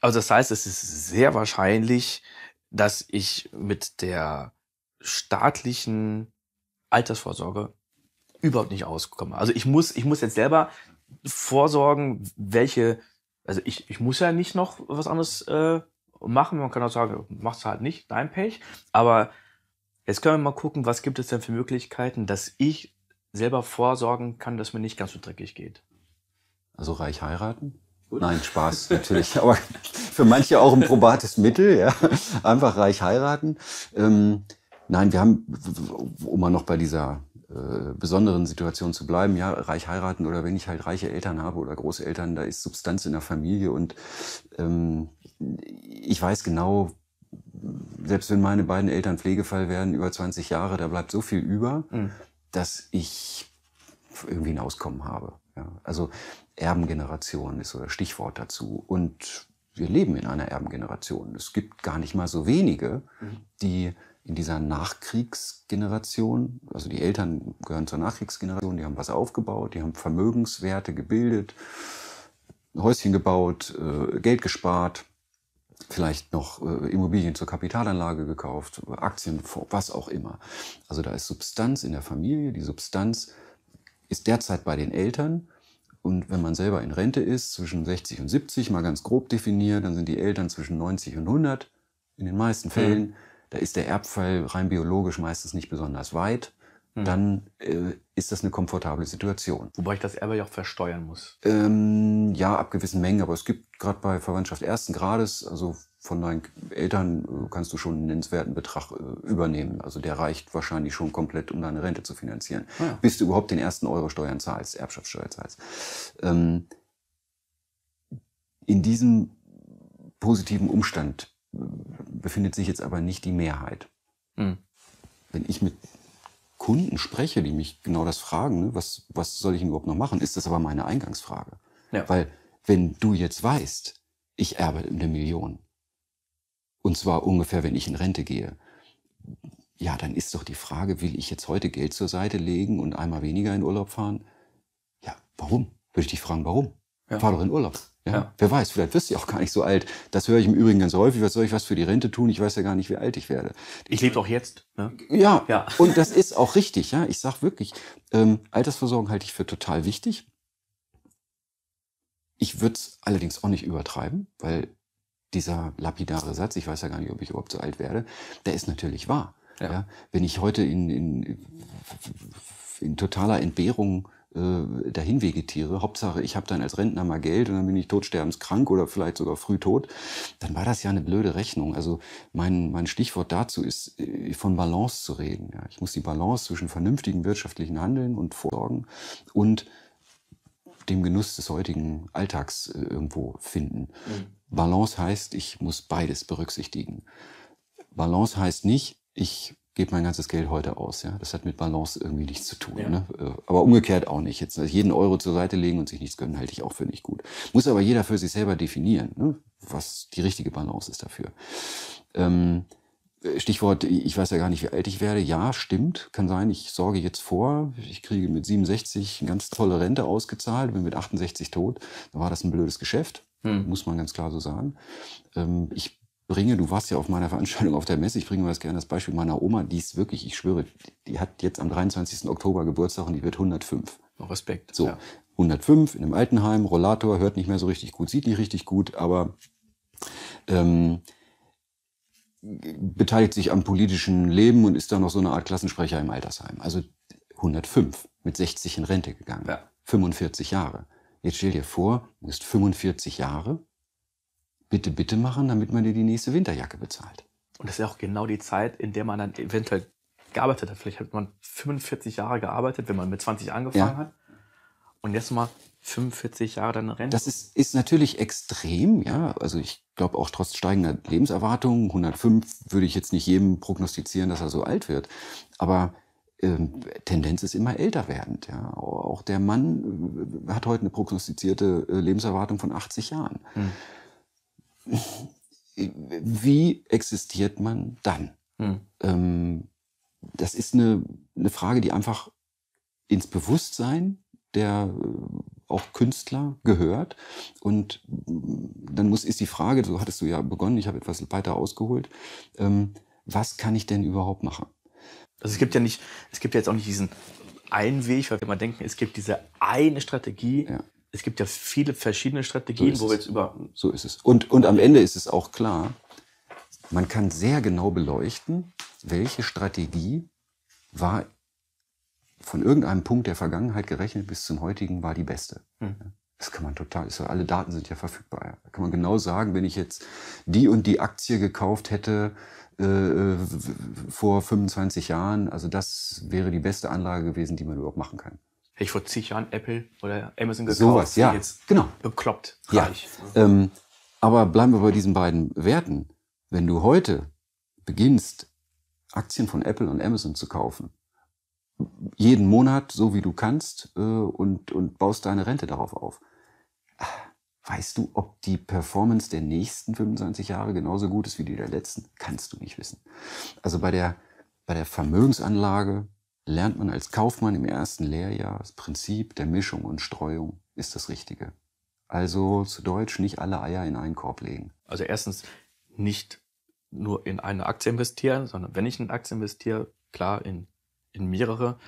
Also das heißt, es ist sehr wahrscheinlich, dass ich mit der staatlichen Altersvorsorge überhaupt nicht auskomme. Also ich muss, ich muss jetzt selber vorsorgen, welche, also ich, ich muss ja nicht noch was anderes äh, machen. Man kann auch sagen, machst halt nicht, dein Pech. Aber jetzt können wir mal gucken, was gibt es denn für Möglichkeiten, dass ich selber vorsorgen kann, dass mir nicht ganz so dreckig geht. Also reich heiraten? Gut. Nein, Spaß natürlich, aber für manche auch ein probates Mittel, ja. Einfach reich heiraten. Ähm, nein, wir haben, um mal noch bei dieser äh, besonderen Situation zu bleiben. Ja, reich heiraten oder wenn ich halt reiche Eltern habe oder Großeltern, da ist Substanz in der Familie und ähm, ich weiß genau, selbst wenn meine beiden Eltern Pflegefall werden, über 20 Jahre, da bleibt so viel über, mhm. dass ich irgendwie ein Auskommen habe. Ja, also Erbengeneration ist so das Stichwort dazu. Und wir leben in einer Erbengeneration. Es gibt gar nicht mal so wenige, mhm. die in dieser Nachkriegsgeneration, also die Eltern gehören zur Nachkriegsgeneration, die haben was aufgebaut, die haben Vermögenswerte gebildet, Häuschen gebaut, äh, Geld gespart, vielleicht noch äh, Immobilien zur Kapitalanlage gekauft, Aktien, was auch immer. Also da ist Substanz in der Familie, die Substanz ist derzeit bei den Eltern. Und wenn man selber in Rente ist, zwischen 60 und 70, mal ganz grob definiert, dann sind die Eltern zwischen 90 und 100 in den meisten mhm. Fällen. Mhm da ist der Erbfall rein biologisch meistens nicht besonders weit. Mhm. Dann äh, ist das eine komfortable Situation. Wobei ich das Erbe ja auch versteuern muss. Ähm, ja, ab gewissen Mengen, aber es gibt gerade bei Verwandtschaft ersten Grades, also von deinen Eltern äh, kannst du schon einen nennenswerten Betrag äh, übernehmen. Also der reicht wahrscheinlich schon komplett, um deine Rente zu finanzieren. Ah, ja. Bis du überhaupt den ersten Euro Steuern zahlst, Erbschaftssteuer zahlst. Ähm, in diesem positiven Umstand befindet sich jetzt aber nicht die Mehrheit. Mhm. Wenn ich mit Kunden spreche, die mich genau das fragen, ne, was, was soll ich denn überhaupt noch machen, ist das aber meine Eingangsfrage. Ja. Weil wenn du jetzt weißt, ich erbe eine Million, und zwar ungefähr, wenn ich in Rente gehe, ja, dann ist doch die Frage, will ich jetzt heute Geld zur Seite legen und einmal weniger in Urlaub fahren? Ja, warum? Würde ich dich fragen, warum? Ja. Fahr doch in Urlaub. Ja? Wer weiß, vielleicht wirst du auch gar nicht so alt. Das höre ich im Übrigen ganz häufig. Was soll ich was für die Rente tun? Ich weiß ja gar nicht, wie alt ich werde. Ich lebe doch jetzt. Ne? Ja, ja, und das ist auch richtig. Ja, Ich sage wirklich, ähm, Altersversorgung halte ich für total wichtig. Ich würde es allerdings auch nicht übertreiben, weil dieser lapidare Satz, ich weiß ja gar nicht, ob ich überhaupt so alt werde, der ist natürlich wahr. Ja. ja? Wenn ich heute in, in, in totaler Entbehrung äh, dahin vegetiere, Hauptsache ich habe dann als Rentner mal Geld und dann bin ich totsterbenskrank oder vielleicht sogar früh tot, dann war das ja eine blöde Rechnung. Also mein, mein Stichwort dazu ist, äh, von Balance zu reden. Ja. Ich muss die Balance zwischen vernünftigen wirtschaftlichen Handeln und Vorsorgen und dem Genuss des heutigen Alltags äh, irgendwo finden. Mhm. Balance heißt, ich muss beides berücksichtigen. Balance heißt nicht, ich gebe mein ganzes Geld heute aus. Ja? Das hat mit Balance irgendwie nichts zu tun. Ja. Ne? Äh, aber umgekehrt auch nicht. Jetzt also jeden Euro zur Seite legen und sich nichts gönnen, halte ich auch für nicht gut. Muss aber jeder für sich selber definieren, ne? was die richtige Balance ist dafür. Ähm, Stichwort, ich weiß ja gar nicht, wie alt ich werde. Ja, stimmt, kann sein, ich sorge jetzt vor. Ich kriege mit 67 eine ganz tolle Rente ausgezahlt, bin mit 68 tot. Da war das ein blödes Geschäft, hm. muss man ganz klar so sagen. Ähm, ich bringe, du warst ja auf meiner Veranstaltung auf der Messe, ich bringe mal das gerne das Beispiel meiner Oma, die ist wirklich, ich schwöre, die hat jetzt am 23. Oktober Geburtstag und die wird 105. Respekt. So, ja. 105 in einem Altenheim, Rollator, hört nicht mehr so richtig gut, sieht nicht richtig gut, aber ähm, beteiligt sich am politischen Leben und ist da noch so eine Art Klassensprecher im Altersheim. Also 105, mit 60 in Rente gegangen, ja. 45 Jahre. Jetzt stell dir vor, du bist 45 Jahre, bitte, bitte machen, damit man dir die nächste Winterjacke bezahlt. Und das ist ja auch genau die Zeit, in der man dann eventuell gearbeitet hat. Vielleicht hat man 45 Jahre gearbeitet, wenn man mit 20 angefangen ja. hat. Und jetzt mal 45 Jahre dann Rente. Das ist, ist natürlich extrem, ja. Also ich glaube auch trotz steigender Lebenserwartung, 105 würde ich jetzt nicht jedem prognostizieren, dass er so alt wird. Aber ähm, Tendenz ist immer älter werdend. Ja. Auch der Mann äh, hat heute eine prognostizierte äh, Lebenserwartung von 80 Jahren. Hm wie existiert man dann? Hm. Ähm, das ist eine, eine Frage, die einfach ins Bewusstsein der äh, auch Künstler gehört. Und mm, dann muss, ist die Frage, so hattest du ja begonnen, ich habe etwas weiter ausgeholt, ähm, was kann ich denn überhaupt machen? Also es gibt ja nicht, es gibt ja jetzt auch nicht diesen einen Weg, weil wir immer denken, es gibt diese eine Strategie, ja es gibt ja viele verschiedene Strategien, so wo wir jetzt über. So ist es. Und, und am Ende ist es auch klar, man kann sehr genau beleuchten, welche Strategie war von irgendeinem Punkt der Vergangenheit gerechnet bis zum heutigen war die beste. Mhm. Das kann man total, ist alle Daten sind ja verfügbar. Da kann man genau sagen, wenn ich jetzt die und die Aktie gekauft hätte äh, vor 25 Jahren, also das wäre die beste Anlage gewesen, die man überhaupt machen kann hätte ich vor zig Jahren Apple oder Amazon gekauft. Sowas, ja. Jetzt genau. Bekloppt. Reich. Ja. Ähm, aber bleiben wir bei diesen beiden Werten. Wenn du heute beginnst, Aktien von Apple und Amazon zu kaufen, jeden Monat, so wie du kannst, äh, und, und baust deine Rente darauf auf. Weißt du, ob die Performance der nächsten 25 Jahre genauso gut ist wie die der letzten? Kannst du nicht wissen. Also bei der, bei der Vermögensanlage lernt man als Kaufmann im ersten Lehrjahr das Prinzip der Mischung und Streuung ist das Richtige. Also zu Deutsch nicht alle Eier in einen Korb legen. Also erstens nicht nur in eine Aktie investieren, sondern wenn ich in eine Aktie investiere, klar in, in mehrere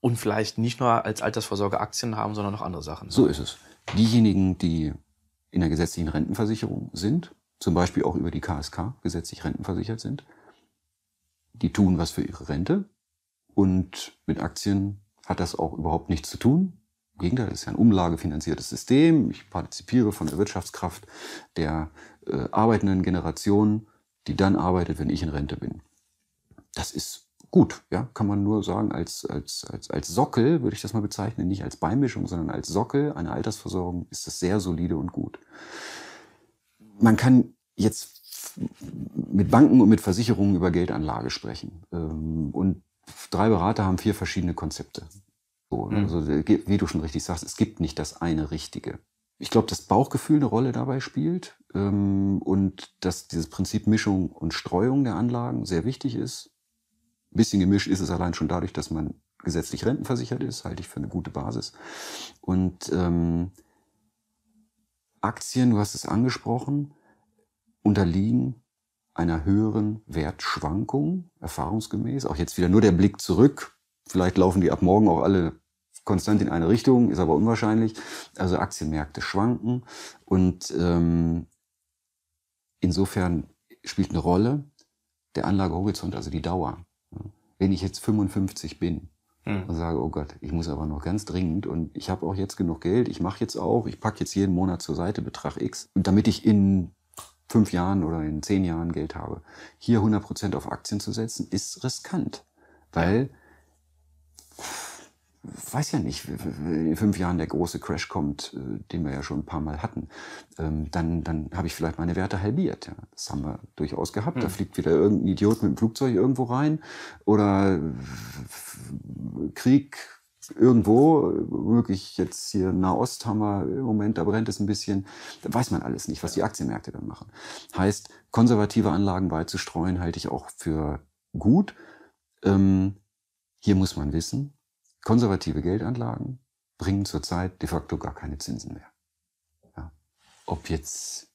und vielleicht nicht nur als Altersvorsorge Aktien haben, sondern noch andere Sachen. So ist es. Diejenigen, die in der gesetzlichen Rentenversicherung sind, zum Beispiel auch über die KSK gesetzlich rentenversichert sind, die tun was für ihre Rente, und mit Aktien hat das auch überhaupt nichts zu tun. Im Gegenteil, das ist ja ein umlagefinanziertes System. Ich partizipiere von der Wirtschaftskraft der äh, arbeitenden Generation, die dann arbeitet, wenn ich in Rente bin. Das ist gut, ja, kann man nur sagen, als, als, als, als Sockel würde ich das mal bezeichnen, nicht als Beimischung, sondern als Sockel einer Altersversorgung ist das sehr solide und gut. Man kann jetzt mit Banken und mit Versicherungen über Geldanlage sprechen. Ähm, und drei Berater haben vier verschiedene Konzepte. So, ne? mhm. also, äh, wie du schon richtig sagst, es gibt nicht das eine Richtige. Ich glaube, dass Bauchgefühl eine Rolle dabei spielt ähm, und dass dieses Prinzip Mischung und Streuung der Anlagen sehr wichtig ist. Ein bisschen gemischt ist es allein schon dadurch, dass man gesetzlich rentenversichert ist, halte ich für eine gute Basis. Und ähm, Aktien, du hast es angesprochen, unterliegen einer höheren Wertschwankung, erfahrungsgemäß. Auch jetzt wieder nur der Blick zurück. Vielleicht laufen die ab morgen auch alle konstant in eine Richtung, ist aber unwahrscheinlich. Also Aktienmärkte schwanken und ähm, insofern spielt eine Rolle der Anlagehorizont, also die Dauer. Wenn ich jetzt 55 bin hm. und sage, oh Gott, ich muss aber noch ganz dringend und ich habe auch jetzt genug Geld, ich mache jetzt auch, ich packe jetzt jeden Monat zur Seite Betrag X, damit ich in fünf Jahren oder in zehn Jahren Geld habe. Hier 100% Prozent auf Aktien zu setzen, ist riskant, weil weiß ja nicht, in fünf Jahren der große Crash kommt, äh, den wir ja schon ein paar Mal hatten, ähm, dann, dann habe ich vielleicht meine Werte halbiert. Das haben wir durchaus gehabt. Da hm. fliegt wieder irgendein Idiot mit dem Flugzeug irgendwo rein oder äh, Krieg, irgendwo, äh, wirklich jetzt hier Nahost haben wir äh, im Moment, da brennt es ein bisschen. Da weiß man alles nicht, was die Aktienmärkte dann machen. Heißt, konservative Anlagen beizustreuen, halte ich auch für gut. Ähm, hier muss man wissen, konservative Geldanlagen bringen zurzeit de facto gar keine Zinsen mehr. Ja. Ob jetzt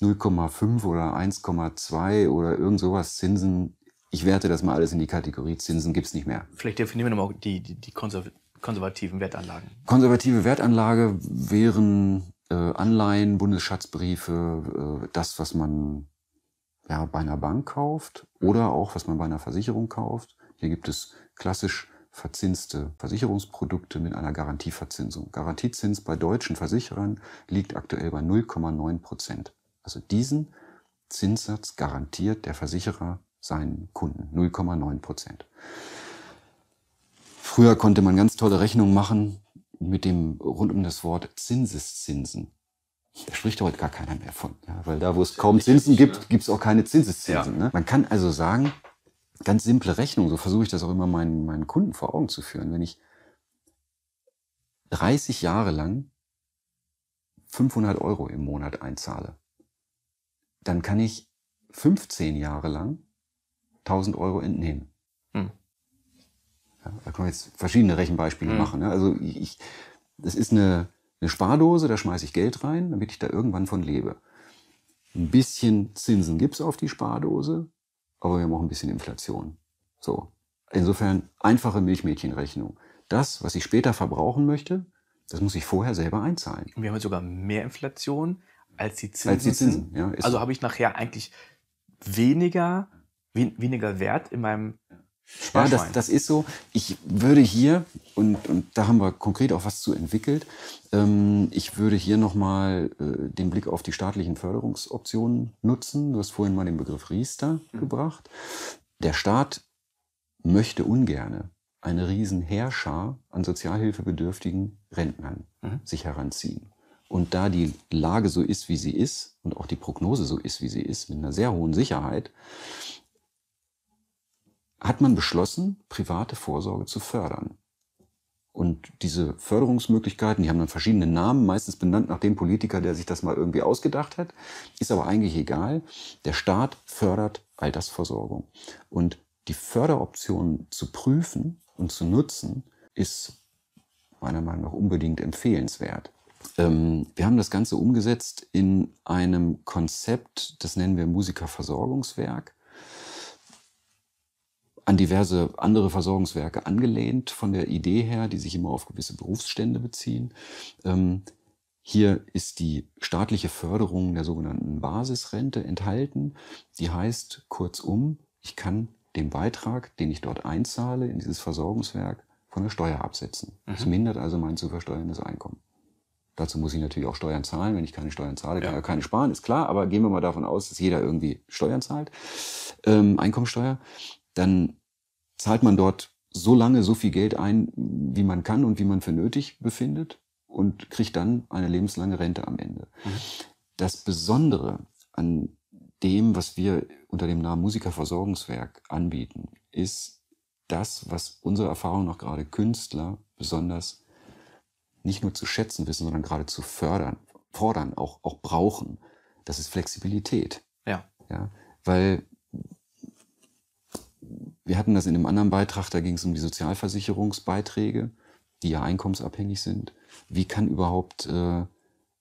0,5 oder 1,2 oder irgend sowas Zinsen ich werte das mal alles in die Kategorie Zinsen gibt's nicht mehr. Vielleicht definieren wir nochmal die, die, die konserv konservativen Wertanlagen. Konservative Wertanlage wären äh, Anleihen, Bundesschatzbriefe, äh, das, was man ja, bei einer Bank kauft oder auch was man bei einer Versicherung kauft. Hier gibt es klassisch verzinste Versicherungsprodukte mit einer Garantieverzinsung. Garantiezins bei deutschen Versicherern liegt aktuell bei 0,9 Prozent. Also diesen Zinssatz garantiert der Versicherer seinen Kunden. 0,9 Prozent. Früher konnte man ganz tolle Rechnungen machen mit dem rund um das Wort Zinseszinsen. Da spricht heute gar keiner mehr von, ja, weil da, wo es kaum Zinsen gibt, gibt es auch keine Zinseszinsen. Ja. Ne? Man kann also sagen, ganz simple Rechnung, so versuche ich das auch immer meinen, meinen Kunden vor Augen zu führen. Wenn ich 30 Jahre lang 500 Euro im Monat einzahle, dann kann ich 15 Jahre lang 1000 Euro entnehmen. Hm. Ja, da können wir jetzt verschiedene Rechenbeispiele hm. machen. Ne? Also ich, ich, das ist eine, eine Spardose, da schmeiße ich Geld rein, damit ich da irgendwann von lebe. Ein bisschen Zinsen gibt es auf die Spardose, aber wir haben auch ein bisschen Inflation. So. Insofern einfache Milchmädchenrechnung. Das, was ich später verbrauchen möchte, das muss ich vorher selber einzahlen. Und wir haben jetzt sogar mehr Inflation als die Zinsen. Als die Zinsen ja, also habe ich nachher eigentlich weniger weniger wert in meinem ja, das, das ist so. Ich würde hier, und, und da haben wir konkret auch was zu entwickelt, ähm, ich würde hier nochmal äh, den Blick auf die staatlichen Förderungsoptionen nutzen. Du hast vorhin mal den Begriff Riester mhm. gebracht. Der Staat möchte ungerne eine riesen Heerschar an sozialhilfebedürftigen Rentnern mhm. sich heranziehen. Und da die Lage so ist, wie sie ist, und auch die Prognose so ist, wie sie ist, mit einer sehr hohen Sicherheit, hat man beschlossen, private Vorsorge zu fördern. Und diese Förderungsmöglichkeiten, die haben dann verschiedene Namen, meistens benannt nach dem Politiker, der sich das mal irgendwie ausgedacht hat, ist aber eigentlich egal. Der Staat fördert Altersversorgung. Und die Förderoptionen zu prüfen und zu nutzen, ist meiner Meinung nach unbedingt empfehlenswert. Ähm, wir haben das Ganze umgesetzt in einem Konzept, das nennen wir Musikerversorgungswerk an diverse andere Versorgungswerke angelehnt von der Idee her, die sich immer auf gewisse Berufsstände beziehen. Ähm, hier ist die staatliche Förderung der sogenannten Basisrente enthalten. Die heißt kurzum, ich kann den Beitrag, den ich dort einzahle in dieses Versorgungswerk, von der Steuer absetzen. Mhm. Das mindert also mein zu versteuerndes Einkommen. Dazu muss ich natürlich auch Steuern zahlen. Wenn ich keine Steuern zahle, kann ich ja. keine sparen, ist klar. Aber gehen wir mal davon aus, dass jeder irgendwie Steuern zahlt, ähm, Einkommensteuer dann zahlt man dort so lange so viel Geld ein, wie man kann und wie man für nötig befindet und kriegt dann eine lebenslange Rente am Ende. Mhm. Das Besondere an dem, was wir unter dem Namen Musikerversorgungswerk anbieten, ist das, was unsere Erfahrung nach gerade Künstler besonders nicht nur zu schätzen wissen, sondern gerade zu fördern, fordern, auch, auch brauchen. Das ist Flexibilität. Ja. ja. Weil wir hatten das in einem anderen Beitrag, da ging es um die Sozialversicherungsbeiträge, die ja einkommensabhängig sind. Wie kann überhaupt äh,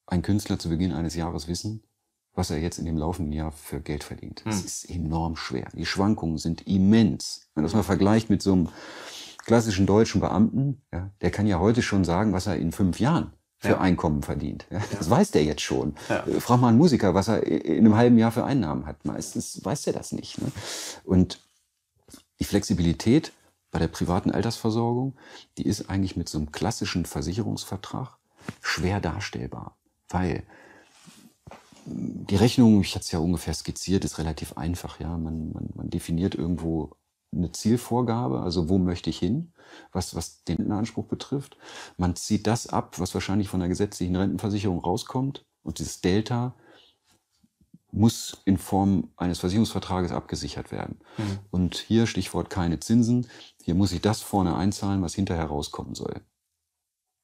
ein Künstler zu Beginn eines Jahres wissen, was er jetzt in dem laufenden Jahr für Geld verdient? Das hm. ist enorm schwer. Die Schwankungen sind immens. Wenn das mal vergleicht mit so einem klassischen deutschen Beamten, ja, der kann ja heute schon sagen, was er in fünf Jahren für ja. Einkommen verdient. Ja, das ja. weiß der jetzt schon. Äh, frag mal einen Musiker, was er in einem halben Jahr für Einnahmen hat. Meistens weiß der das nicht. Ne? Und die Flexibilität bei der privaten Altersversorgung, die ist eigentlich mit so einem klassischen Versicherungsvertrag schwer darstellbar, weil die Rechnung, ich hatte es ja ungefähr skizziert, ist relativ einfach. Ja, man, man, man definiert irgendwo eine Zielvorgabe, also wo möchte ich hin, was, was den Rentenanspruch betrifft. Man zieht das ab, was wahrscheinlich von der gesetzlichen Rentenversicherung rauskommt. Und dieses Delta muss in Form eines Versicherungsvertrages abgesichert werden. Mhm. Und hier Stichwort keine Zinsen. Hier muss ich das vorne einzahlen, was hinterher rauskommen soll.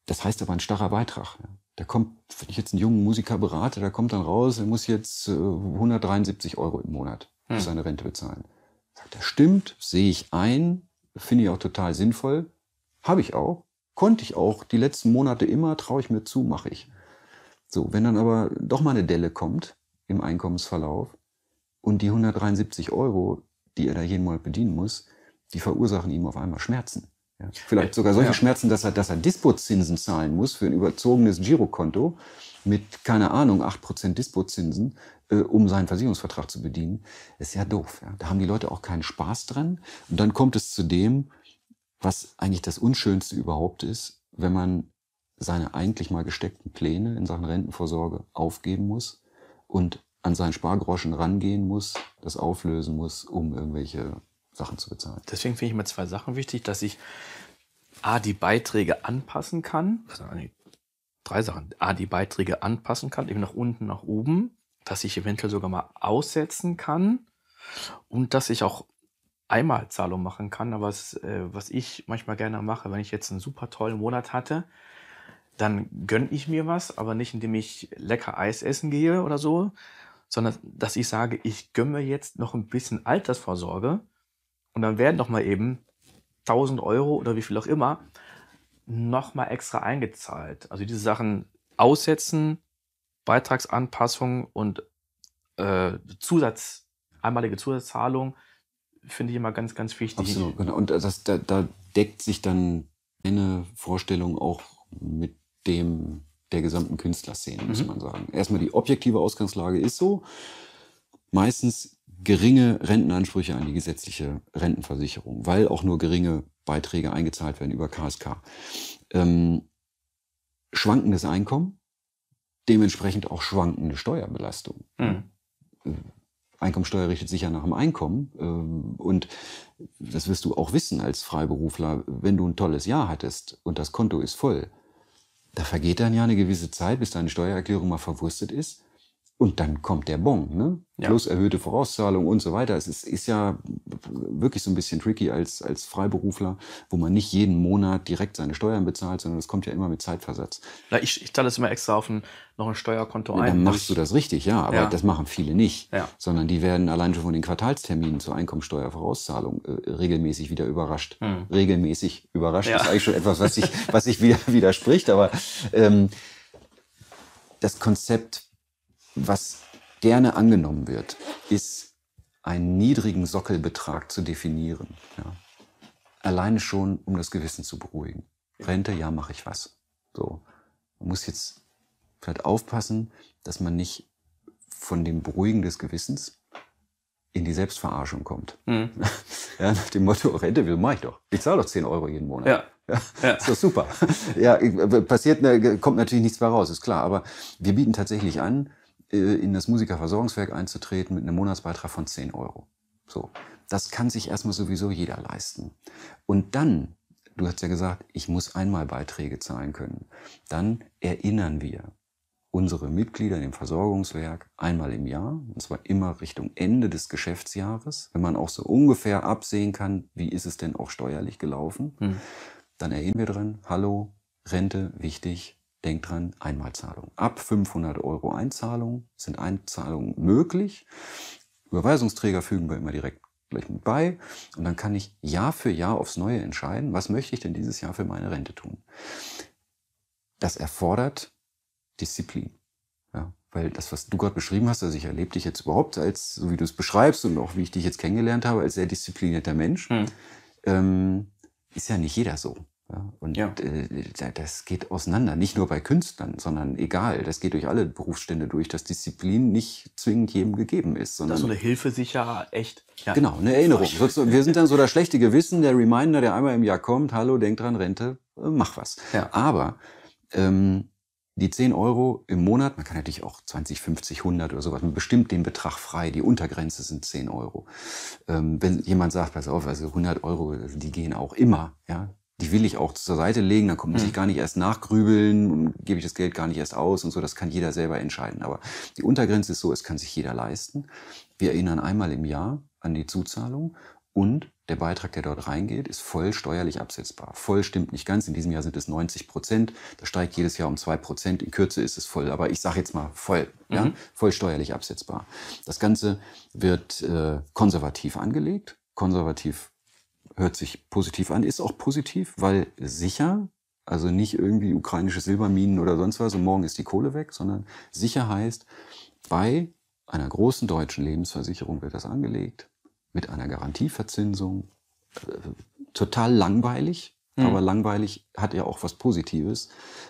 Das heißt aber ein starrer Beitrag. Da kommt, wenn ich jetzt einen jungen Musiker berate, da kommt dann raus, er muss jetzt 173 äh, Euro im Monat für mhm. seine Rente bezahlen. Sagt er, stimmt, sehe ich ein, finde ich auch total sinnvoll, habe ich auch, konnte ich auch, die letzten Monate immer, traue ich mir zu, mache ich. So, wenn dann aber doch mal eine Delle kommt, im Einkommensverlauf. Und die 173 Euro, die er da jeden Monat bedienen muss, die verursachen ihm auf einmal Schmerzen. Ja, vielleicht sogar solche ja. Schmerzen, dass er, dass er Dispozinsen zahlen muss für ein überzogenes Girokonto mit, keine Ahnung, 8% Dispozinsen, äh, um seinen Versicherungsvertrag zu bedienen. Das ist ja doof. Ja. Da haben die Leute auch keinen Spaß dran. Und dann kommt es zu dem, was eigentlich das Unschönste überhaupt ist, wenn man seine eigentlich mal gesteckten Pläne in Sachen Rentenvorsorge aufgeben muss und an seinen Spargroschen rangehen muss, das auflösen muss, um irgendwelche Sachen zu bezahlen. Deswegen finde ich mir zwei Sachen wichtig, dass ich A, die Beiträge anpassen kann, drei Sachen. A, die Beiträge anpassen kann, eben nach unten, nach oben, dass ich eventuell sogar mal aussetzen kann und dass ich auch einmal Zahlung machen kann. Aber was, äh, was ich manchmal gerne mache, wenn ich jetzt einen super tollen Monat hatte, dann gönne ich mir was, aber nicht indem ich lecker Eis essen gehe oder so, sondern dass ich sage, ich gönne mir jetzt noch ein bisschen Altersvorsorge und dann werden noch mal eben 1000 Euro oder wie viel auch immer noch mal extra eingezahlt. Also diese Sachen aussetzen, Beitragsanpassung und äh, Zusatz, einmalige Zusatzzahlung finde ich immer ganz, ganz wichtig. Absolut, genau. Und das, da, da deckt sich dann eine Vorstellung auch mit dem der gesamten Künstlerszene, muss mhm. man sagen. Erstmal die objektive Ausgangslage ist so. Meistens geringe Rentenansprüche an die gesetzliche Rentenversicherung, weil auch nur geringe Beiträge eingezahlt werden über KSK. Ähm, schwankendes Einkommen, dementsprechend auch schwankende Steuerbelastung. Mhm. Äh, Einkommensteuer richtet sich ja nach dem Einkommen. Ähm, und das wirst du auch wissen als Freiberufler, wenn du ein tolles Jahr hattest und das Konto ist voll, da vergeht dann ja eine gewisse Zeit, bis deine Steuererklärung mal verwurstet ist. Und dann kommt der Bon, ne? Ja. Plus erhöhte Vorauszahlung und so weiter. Es ist, ist ja wirklich so ein bisschen tricky als, als Freiberufler, wo man nicht jeden Monat direkt seine Steuern bezahlt, sondern das kommt ja immer mit Zeitversatz. Na, ich, ich zahle es immer extra auf ein, noch ein Steuerkonto ein. Dann machst du das richtig, ja, aber ja. das machen viele nicht. Ja. Sondern die werden allein schon von den Quartalsterminen zur Einkommensteuervorauszahlung äh, regelmäßig wieder überrascht. Hm. Regelmäßig überrascht ist eigentlich schon etwas, was sich was ich wieder [LAUGHS] widerspricht, aber ähm, das Konzept was gerne angenommen wird, ist einen niedrigen Sockelbetrag zu definieren. Ja. Alleine schon, um das Gewissen zu beruhigen. Rente, ja, mache ich was. So. Man muss jetzt vielleicht aufpassen, dass man nicht von dem Beruhigen des Gewissens in die Selbstverarschung kommt. Mhm. [LAUGHS] Ja, nach dem Motto, Rente will, mache ich doch. Ich zahle doch 10 Euro jeden Monat. Ja. Ja, ja. Ist doch super. [LAUGHS] Ja, äh, passiert, ne, kommt natürlich nichts mehr raus, ist klar. Aber wir bieten tatsächlich an, äh, in das Musikerversorgungswerk einzutreten mit einem Monatsbeitrag von 10 Euro. So, das kann sich erstmal sowieso jeder leisten. Und dann, du hast ja gesagt, ich muss einmal Beiträge zahlen können. Dann erinnern wir unsere Mitglieder im Versorgungswerk einmal im Jahr, und zwar immer Richtung Ende des Geschäftsjahres, wenn man auch so ungefähr absehen kann, wie ist es denn auch steuerlich gelaufen, hm. dann erinnern wir dran, hallo, Rente wichtig, Denk dran, Einmalzahlung. Ab 500 Euro Einzahlung sind Einzahlungen möglich. Überweisungsträger fügen wir immer direkt gleich mit bei. Und dann kann ich Jahr für Jahr aufs Neue entscheiden, was möchte ich denn dieses Jahr für meine Rente tun. Das erfordert Disziplin. Ja, weil das, was du gerade beschrieben hast, also ich erlebe dich jetzt überhaupt als, so wie du es beschreibst und auch wie ich dich jetzt kennengelernt habe, als sehr disziplinierter Mensch, hm. ähm, ist ja nicht jeder so. Ja, und ja. Äh, das geht auseinander, nicht nur bei Künstlern, sondern egal, das geht durch alle Berufsstände durch, dass Disziplin nicht zwingend jedem gegeben ist. Sondern das ist so eine Hilfe sicher echt. Ja. Genau, eine Erinnerung. Wir sind dann so das schlechte Gewissen, der Reminder, der einmal im Jahr kommt, hallo, denk dran, Rente, äh, mach was. Aber ähm, die 10 Euro im Monat, man kann natürlich auch 20, 50, 100 oder sowas, man bestimmt den Betrag frei, die Untergrenze sind 10 Euro. Ähm, wenn jemand sagt, pass auf, also 100 Euro, die gehen auch immer, ja, die will ich auch zur Seite legen, dann muss hm. ich gar nicht erst nachgrübeln und gebe ich das Geld gar nicht erst aus und so, das kann jeder selber entscheiden. Aber die Untergrenze ist so, es kann sich jeder leisten. Wir erinnern einmal im Jahr an die Zuzahlung und der Beitrag, der dort reingeht, ist voll steuerlich absetzbar. Voll stimmt nicht ganz. In diesem Jahr sind es 90 Prozent. Das steigt jedes Jahr um zwei Prozent. In Kürze ist es voll. Aber ich sage jetzt mal voll. Mhm. Ja? Voll steuerlich absetzbar. Das Ganze wird äh, konservativ angelegt, konservativ hört sich positiv an, ist auch positiv, weil sicher, also nicht irgendwie ukrainische Silberminen oder sonst was und morgen ist die Kohle weg, sondern sicher heißt, bei einer großen deutschen Lebensversicherung wird das angelegt, mit einer Garantieverzinsung. Äh, total langweilig, mhm. aber langweilig hat ja auch was Positives.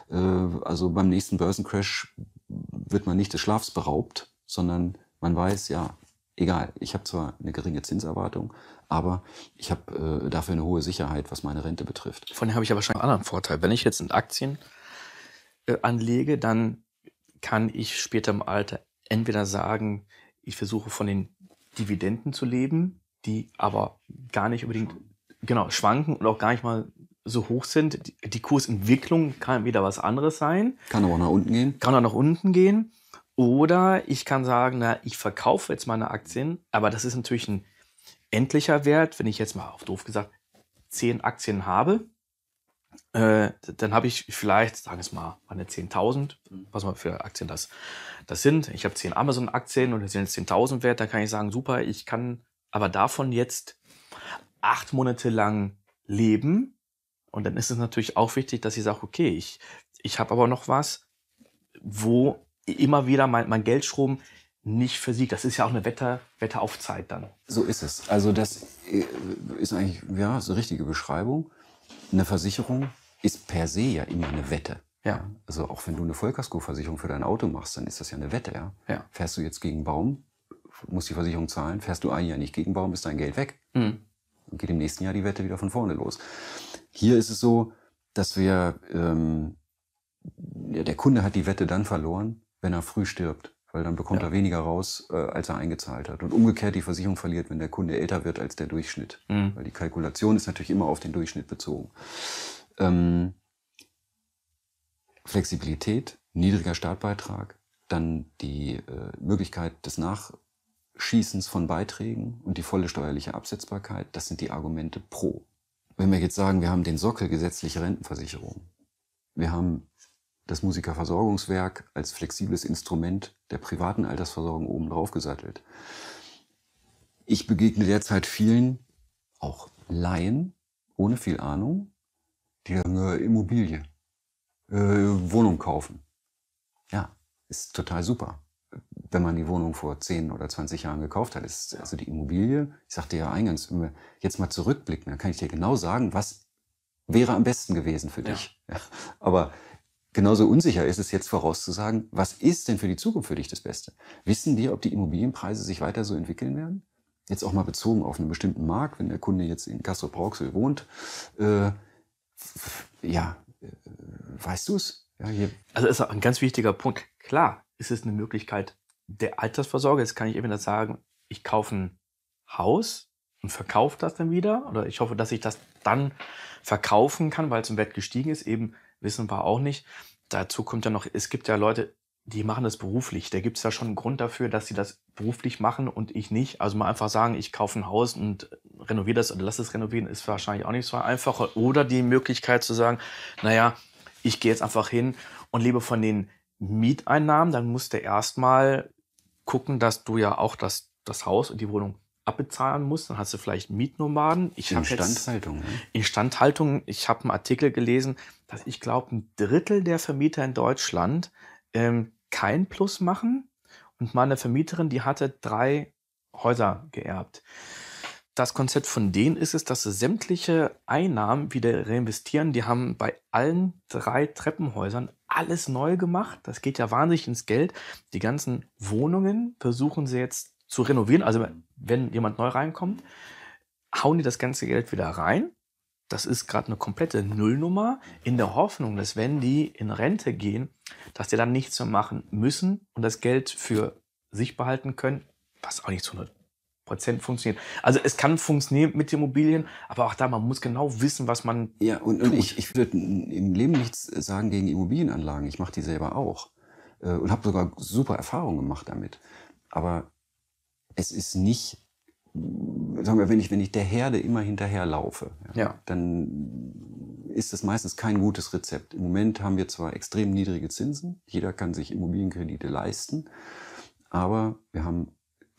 Äh, also beim nächsten Börsencrash wird man nicht des Schlafs beraubt, sondern man weiß, ja, egal, ich habe zwar eine geringe Zinserwartung, aber ich habe äh, dafür eine hohe Sicherheit, was meine Rente betrifft. Von daher habe ich ja wahrscheinlich einen anderen Vorteil. Wenn ich jetzt in Aktien äh, anlege, dann kann ich später im Alter entweder sagen, ich versuche von den Dividenden zu leben, die aber gar nicht unbedingt genau schwanken und auch gar nicht mal so hoch sind. Die, Kursentwicklung kann wieder was anderes sein. Kann aber auch nach unten gehen. Kann auch nach unten gehen. Oder ich kann sagen, na, ich verkaufe jetzt meine Aktien, aber das ist natürlich ein endlicher Wert, wenn ich jetzt mal auf doof gesagt zehn Aktien habe, äh, dann habe ich vielleicht, sagen wir es mal, meine mhm. 10.000, was mal für Aktien das, das sind. Ich habe 10 Amazon-Aktien und das sind jetzt 10.000 wert, da kann ich sagen, super, ich kann aber davon jetzt acht Monate lang leben. Und dann ist es natürlich auch wichtig, dass ich sage, okay, ich, ich habe aber noch was, wo immer wieder mein, mein Geldstrom nicht versiegt. Das ist ja auch eine Wetter, Wetteraufzeit dann. So ist es. Also das äh, ist eigentlich ja so richtige Beschreibung. Eine Versicherung ist per se ja immer eine Wette. Ja. Also auch wenn du eine Vollkaskoversicherung für dein Auto machst, dann ist das ja eine Wette. Ja. ja. Fährst du jetzt gegen Baum, musst die Versicherung zahlen. Fährst du ein Jahr nicht gegen Baum, ist dein Geld weg. Mhm. Und geht im nächsten Jahr die Wette wieder von vorne los. Hier ist es so, dass wir ähm, ja, der Kunde hat die Wette dann verloren, wenn er früh stirbt weil dann bekommt ja. er weniger raus, äh, als er eingezahlt hat. Und umgekehrt, die Versicherung verliert, wenn der Kunde älter wird als der Durchschnitt, mhm. weil die Kalkulation ist natürlich immer auf den Durchschnitt bezogen. Ähm, Flexibilität, niedriger Startbeitrag, dann die äh, Möglichkeit des Nachschießens von Beiträgen und die volle steuerliche Absetzbarkeit, das sind die Argumente pro. Wenn wir jetzt sagen, wir haben den Sockel gesetzliche Rentenversicherung, wir haben das Musikerversorgungswerk als flexibles Instrument der privaten Altersversorgung oben drauf gesattelt. Ich begegne derzeit vielen, auch Laien, ohne viel Ahnung, die eine äh, Immobilie, äh, Wohnung kaufen. Ja, ist total super. Wenn man die Wohnung vor 10 oder 20 Jahren gekauft hat, ist also die Immobilie, ich sagte ja eingangs, wenn wir jetzt mal zurückblicken, dann kann ich dir genau sagen, was wäre am besten gewesen für dich. Ja. Ja, aber Genauso unsicher ist es jetzt vorauszusagen, was ist denn für die Zukunft für dich das Beste? Wissen wir, ob die Immobilienpreise sich weiter so entwickeln werden? Jetzt auch mal bezogen auf einen bestimmten Markt, wenn der Kunde jetzt in castro Proxel wohnt. Äh, ja, äh, weißt du es? Ja, also ist ein ganz wichtiger Punkt. Klar, ist es eine Möglichkeit der Altersvorsorge. Jetzt kann ich entweder sagen, ich kaufe ein Haus und verkaufe das dann wieder. Oder ich hoffe, dass ich das dann verkaufen kann, weil es im Wert gestiegen ist, eben wissen wir auch nicht. Dazu kommt ja noch, es gibt ja Leute, die machen das beruflich. Da gibt es ja schon einen Grund dafür, dass sie das beruflich machen und ich nicht. Also mal einfach sagen, ich kaufe ein Haus und renoviere das oder lass es renovieren, ist wahrscheinlich auch nicht so einfach. Oder die Möglichkeit zu sagen, naja, ich gehe jetzt einfach hin und lebe von den Mieteinnahmen. Dann musst du erstmal gucken, dass du ja auch das, das Haus und die Wohnung abbezahlen musst. Dann hast du vielleicht Mietnomaden. Ich Instandhaltung. Jetzt, ne? Instandhaltung. Ich habe einen Artikel gelesen, dass ich glaube, ein Drittel der Vermieter in Deutschland ähm, kein Plus machen. Und meine Vermieterin, die hatte drei Häuser geerbt. Das Konzept von denen ist es, dass sie sämtliche Einnahmen wieder reinvestieren. Die haben bei allen drei Treppenhäusern alles neu gemacht. Das geht ja wahnsinnig ins Geld. Die ganzen Wohnungen versuchen sie jetzt zu renovieren. Also wenn jemand neu reinkommt, hauen die das ganze Geld wieder rein das ist gerade eine komplette Nullnummer, in der Hoffnung, dass wenn die in Rente gehen, dass die dann nichts mehr machen müssen und das Geld für sich behalten können, was auch nicht zu 100 Prozent funktioniert. Also es kann funktionieren mit Immobilien, aber auch da, man muss genau wissen, was man Ja, und, und ich, ich würde im Leben nichts äh, sagen gegen Immobilienanlagen. Ich mache die selber auch äh, und habe sogar super Erfahrungen gemacht damit. Aber es ist nicht sagen wir, wenn ich, wenn ich der Herde immer hinterherlaufe, ja, ja. dann ist das meistens kein gutes Rezept. Im Moment haben wir zwar extrem niedrige Zinsen, jeder kann sich Immobilienkredite leisten, aber wir haben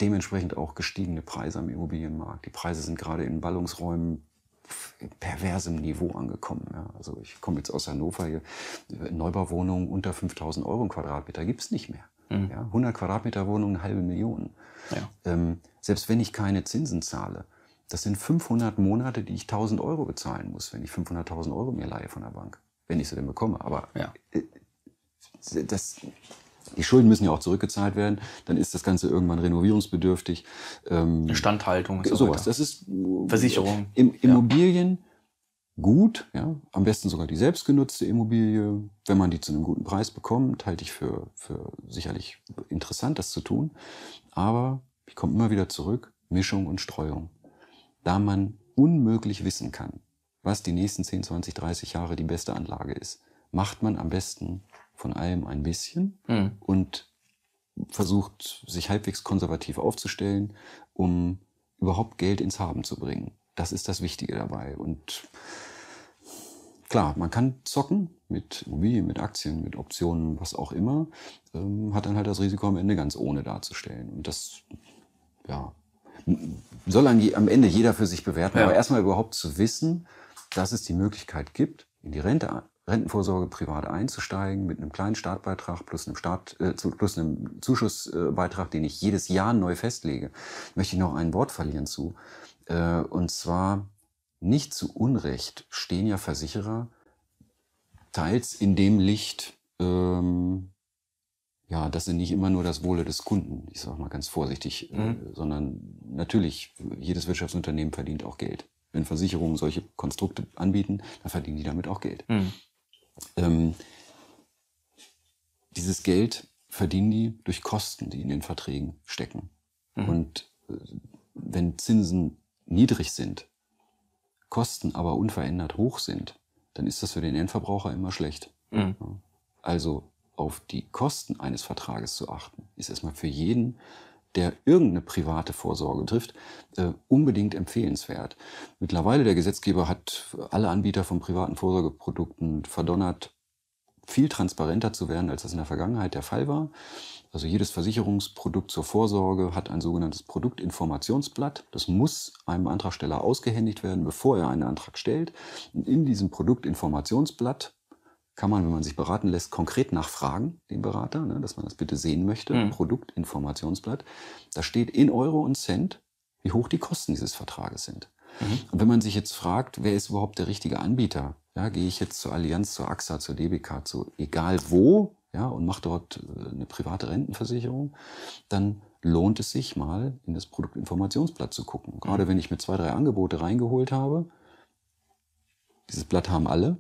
dementsprechend auch gestiegene Preise am Immobilienmarkt. Die Preise sind gerade in Ballungsräumen perversem Niveau angekommen. Ja, also ich komme jetzt aus Hannover hier, Neubauwohnungen unter 5000 Euro im Quadratmeter gibt's nicht mehr. Mhm. Ja, 100 Quadratmeter Wohnung, eine halbe Million. Ja. Ähm, selbst wenn ich keine Zinsen zahle, das sind 500 Monate, die ich 1000 Euro bezahlen muss, wenn ich 500.000 Euro mir leihe von der Bank, wenn ich sie denn bekomme. Aber ja. Äh, das, die Schulden müssen ja auch zurückgezahlt werden. Dann ist das Ganze irgendwann renovierungsbedürftig. Ähm, Standhaltung. So sowas. Das ist äh, Versicherung. Im, Immobilien. Ja gut. Ja? Am besten sogar die selbstgenutzte Immobilie. Wenn man die zu einem guten Preis bekommt, halte ich für, für sicherlich interessant, das zu tun. Aber ich komme immer wieder zurück, Mischung und Streuung. Da man unmöglich wissen kann, was die nächsten 10, 20, 30 Jahre die beste Anlage ist, macht man am besten von allem ein bisschen mhm. und versucht, sich halbwegs konservativ aufzustellen, um überhaupt Geld ins Haben zu bringen. Das ist das Wichtige dabei. Und klar, man kann zocken mit Immobilien, mit Aktien, mit Optionen, was auch immer, ähm, hat dann halt das Risiko am Ende ganz ohne darzustellen. Und das, ja, soll am Ende jeder für sich bewerten. Ja. Aber erstmal überhaupt zu wissen, dass es die Möglichkeit gibt, in die Rente, Rentenvorsorge privat einzusteigen mit einem kleinen Startbeitrag plus einem, Start, äh, plus einem Zuschussbeitrag, den ich jedes Jahr neu festlege. Möchte ich noch ein Wort verlieren zu. Äh, und zwar nicht zu Unrecht stehen ja Versicherer teils in dem Licht, ähm, ja, dass sie nicht immer nur das Wohle des Kunden, ich sage mal ganz vorsichtig, äh, mhm. äh, sondern natürlich, jedes Wirtschaftsunternehmen verdient auch Geld. Wenn Versicherungen solche Konstrukte anbieten, dann verdienen die damit auch Geld. Mhm. Ähm, dieses Geld verdienen die durch Kosten, die in den Verträgen stecken. Mhm. Und äh, wenn Zinsen niedrig sind, Kosten aber unverändert hoch sind, dann ist das für den Endverbraucher immer schlecht. Mhm. Also auf die Kosten eines Vertrages zu achten, ist erstmal für jeden, der irgendeine private Vorsorge trifft, äh, unbedingt empfehlenswert. Mittlerweile der Gesetzgeber hat alle Anbieter von privaten Vorsorgeprodukten verdonnert, viel transparenter zu werden, als das in der Vergangenheit der Fall war. Also jedes Versicherungsprodukt zur Vorsorge hat ein sogenanntes Produktinformationsblatt. Das muss einem Antragsteller ausgehändigt werden, bevor er einen Antrag stellt. Und in diesem Produktinformationsblatt kann man, wenn man sich beraten lässt, konkret nachfragen, den Berater, ne, dass man das bitte sehen möchte. Mhm. Produktinformationsblatt. Da steht in Euro und Cent, wie hoch die Kosten dieses Vertrages sind. Mhm. Und wenn man sich jetzt fragt, wer ist überhaupt der richtige Anbieter? Ja, gehe ich jetzt zur Allianz, zur AXA, zur DBK, zu egal wo, ja, und mache dort äh, eine private Rentenversicherung, dann lohnt es sich mal in das Produktinformationsblatt zu gucken. Gerade mhm. wenn ich mir zwei, drei Angebote reingeholt habe, dieses Blatt haben alle,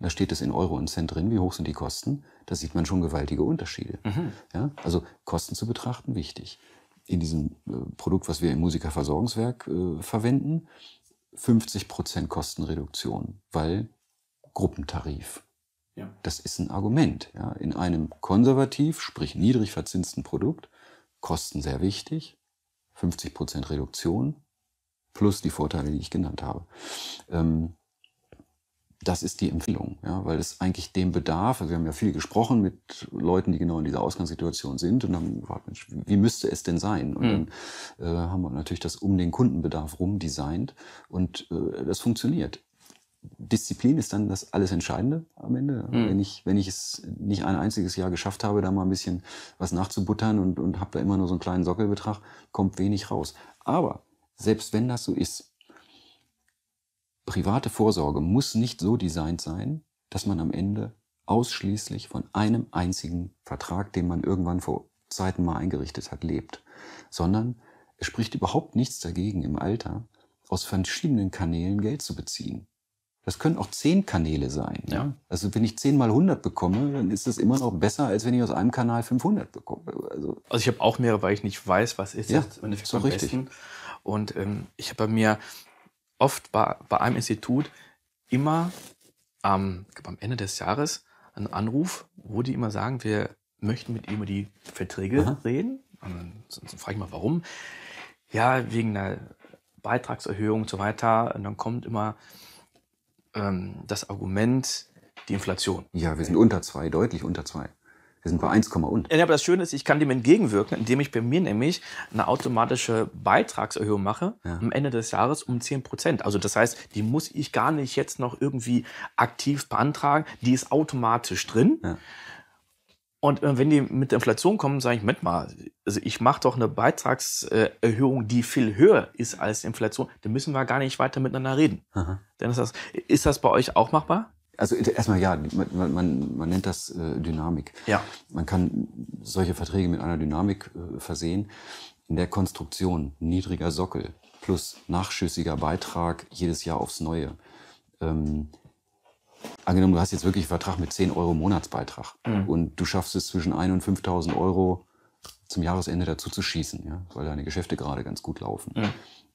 da steht es in Euro und Cent drin, wie hoch sind die Kosten, da sieht man schon gewaltige Unterschiede. Mhm. Ja, also Kosten zu betrachten, wichtig in diesem äh, Produkt, was wir im Musikerversorgungswerk äh, verwenden, 50 Kostenreduktion, weil Gruppentarif. Ja. Das ist ein Argument. Ja. In einem konservativ, sprich niedrig verzinsten Produkt, Kosten sehr wichtig, 50 Reduktion plus die Vorteile, die ich genannt habe. Ähm, das ist die Empfehlung, ja, weil es eigentlich dem Bedarf, also wir haben ja viel gesprochen mit Leuten, die genau in dieser Ausgangssituation sind und haben gefragt, Mensch, wie müsste es denn sein? Und mhm. dann äh, haben wir natürlich das um den Kundenbedarf rum designt und äh, das funktioniert. Disziplin ist dann das alles Entscheidende am Ende. Mhm. Wenn, ich, wenn ich es nicht ein einziges Jahr geschafft habe, da mal ein bisschen was nachzubuttern und, und habe da immer nur so einen kleinen Sockelbetrag, kommt wenig raus. Aber selbst wenn das so ist, private Vorsorge muss nicht so designt sein, dass man am Ende ausschließlich von einem einzigen Vertrag, den man irgendwann vor Zeiten mal eingerichtet hat, lebt, sondern es spricht überhaupt nichts dagegen, im Alter aus verschiedenen Kanälen Geld zu beziehen. Das können auch zehn Kanäle sein. Ja. ja? Also wenn ich zehn mal 100 bekomme, dann ist das immer noch besser, als wenn ich aus einem Kanal 500 bekomme. Also, also ich habe auch mehrere, weil ich nicht weiß, was ist ja, jetzt im Endeffekt so richtig. Besten. Und ähm, ich habe bei mir oft bei, bei einem Institut immer ähm, am Ende des Jahres einen Anruf, wo die immer sagen, wir möchten mit ihm über die Verträge Aha. reden. Und dann, dann frage ich mal, warum. Ja, wegen einer Beitragserhöhung und so weiter. Und dann kommt immer ähm, das Argument, die Inflation. Ja, wir sind unter zwei, deutlich unter zwei. Wir sind bei 1, und. Ja, aber das Schöne ist, ich kann dem entgegenwirken, indem ich bei mir nämlich eine automatische Beitragserhöhung mache ja. am Ende des Jahres um 10 Prozent. Also das heißt, die muss ich gar nicht jetzt noch irgendwie aktiv beantragen. Die ist automatisch drin. Ja. Und äh, wenn die mit der Inflation kommen, sage ich, mit mal, also ich mache doch eine Beitragserhöhung, die viel höher ist als Inflation, dann müssen wir gar nicht weiter miteinander reden. Aha. Denn ist das, ist das bei euch auch machbar? Also erstmal ja, man, man, man nennt das äh, Dynamik. Ja. Man kann solche Verträge mit einer Dynamik äh, versehen. In der Konstruktion niedriger Sockel plus nachschüssiger Beitrag jedes Jahr aufs Neue. Ähm, angenommen, du hast jetzt wirklich einen Vertrag mit 10 Euro Monatsbeitrag mhm. und du schaffst es zwischen 1 und 5.000 Euro zum Jahresende dazu zu schießen, ja, weil deine Geschäfte gerade ganz gut laufen. Mhm.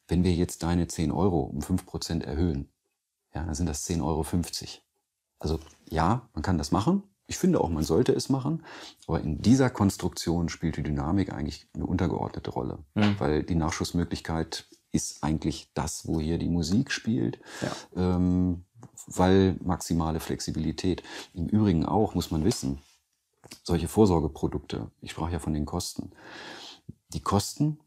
Wenn wir jetzt deine 10 Euro um 5% erhöhen, ja, dann sind das 10,50 Euro. Also ja, man kann das machen. Ich finde auch, man sollte es machen. Aber in dieser Konstruktion spielt die Dynamik eigentlich eine untergeordnete Rolle, mhm. weil die Nachschussmöglichkeit ist eigentlich das, wo hier die Musik spielt. Ja. Ähm, weil maximale Flexibilität. Im Übrigen auch muss man wissen, solche Vorsorgeprodukte, ich sprach ja von den Kosten, die Kosten,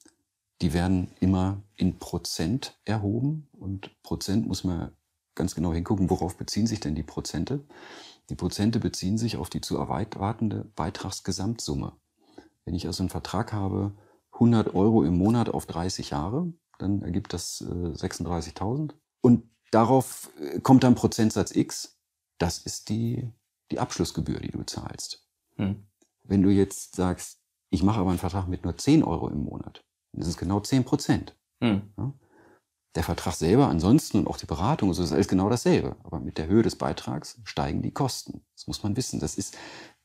die werden immer in Prozent erhoben und Prozent muss man ganz genau hingucken, worauf beziehen sich denn die Prozente. Die Prozente beziehen sich auf die zu erwartende Beitragsgesamtsumme. Wenn ich also einen Vertrag habe, 100 Euro im Monat auf 30 Jahre, dann ergibt das 36.000. Äh, Und darauf äh, kommt dann Prozentsatz X. Das ist die, die Abschlussgebühr, die du zahlst. Hm. Wenn du jetzt sagst, ich mache aber einen Vertrag mit nur 10 Euro im Monat, dann ist es genau 10 Prozent. Hm. Ja? Der Vertrag selber ansonsten und auch die Beratung, so ist alles genau dasselbe. Aber mit der Höhe des Beitrags steigen die Kosten. Das muss man wissen. Das ist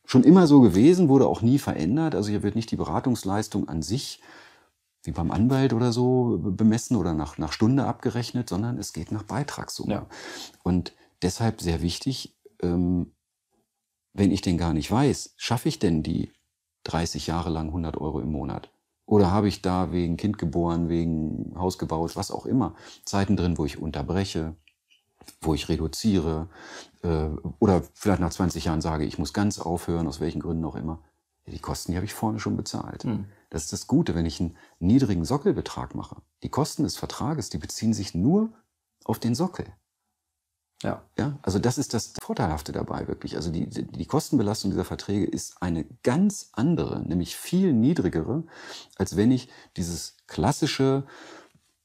schon immer so gewesen, wurde auch nie verändert. Also hier wird nicht die Beratungsleistung an sich wie beim Anwalt oder so bemessen oder nach, nach Stunde abgerechnet, sondern es geht nach Beitragssumme. Ja. Und deshalb sehr wichtig, ähm, wenn ich denn gar nicht weiß, schaffe ich denn die 30 Jahre lang 100 Euro im Monat? Oder habe ich da wegen Kind geboren, wegen Haus gebaut, was auch immer, Zeiten drin, wo ich unterbreche, wo ich reduziere äh, oder vielleicht nach 20 Jahren sage, ich muss ganz aufhören, aus welchen Gründen auch immer. Ja, die Kosten, die habe ich vorne schon bezahlt. Mhm. Das ist das Gute, wenn ich einen niedrigen Sockelbetrag mache. Die Kosten des Vertrages, die beziehen sich nur auf den Sockel. Ja. ja. Also das ist das Vorteilhafte dabei wirklich. Also die, die Kostenbelastung dieser Verträge ist eine ganz andere, nämlich viel niedrigere, als wenn ich dieses klassische,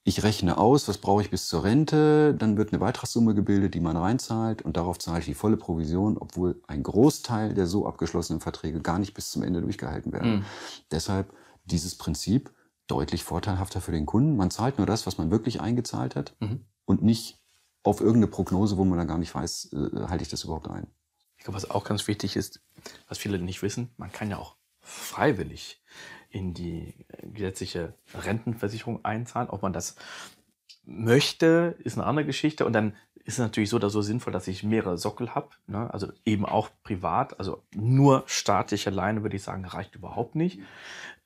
ich rechne aus, was brauche ich bis zur Rente, dann wird eine Beitragssumme gebildet, die man reinzahlt und darauf zahle ich die volle Provision, obwohl ein Großteil der so abgeschlossenen Verträge gar nicht bis zum Ende durchgehalten werden. Mhm. Deshalb dieses Prinzip deutlich vorteilhafter für den Kunden. Man zahlt nur das, was man wirklich eingezahlt hat mhm. und nicht auf irgendeine Prognose, wo man dann gar nicht weiß, äh, äh halte ich das überhaupt ein. Ich glaube, was auch ganz wichtig ist, was viele nicht wissen, man kann ja auch freiwillig in die gesetzliche Rentenversicherung einzahlen. Ob man das möchte, ist eine andere Geschichte. Und dann ist es natürlich so oder so sinnvoll, dass ich mehrere Sockel habe. Ne? Also eben auch privat. Also nur staatlich alleine würde ich sagen, reicht überhaupt nicht.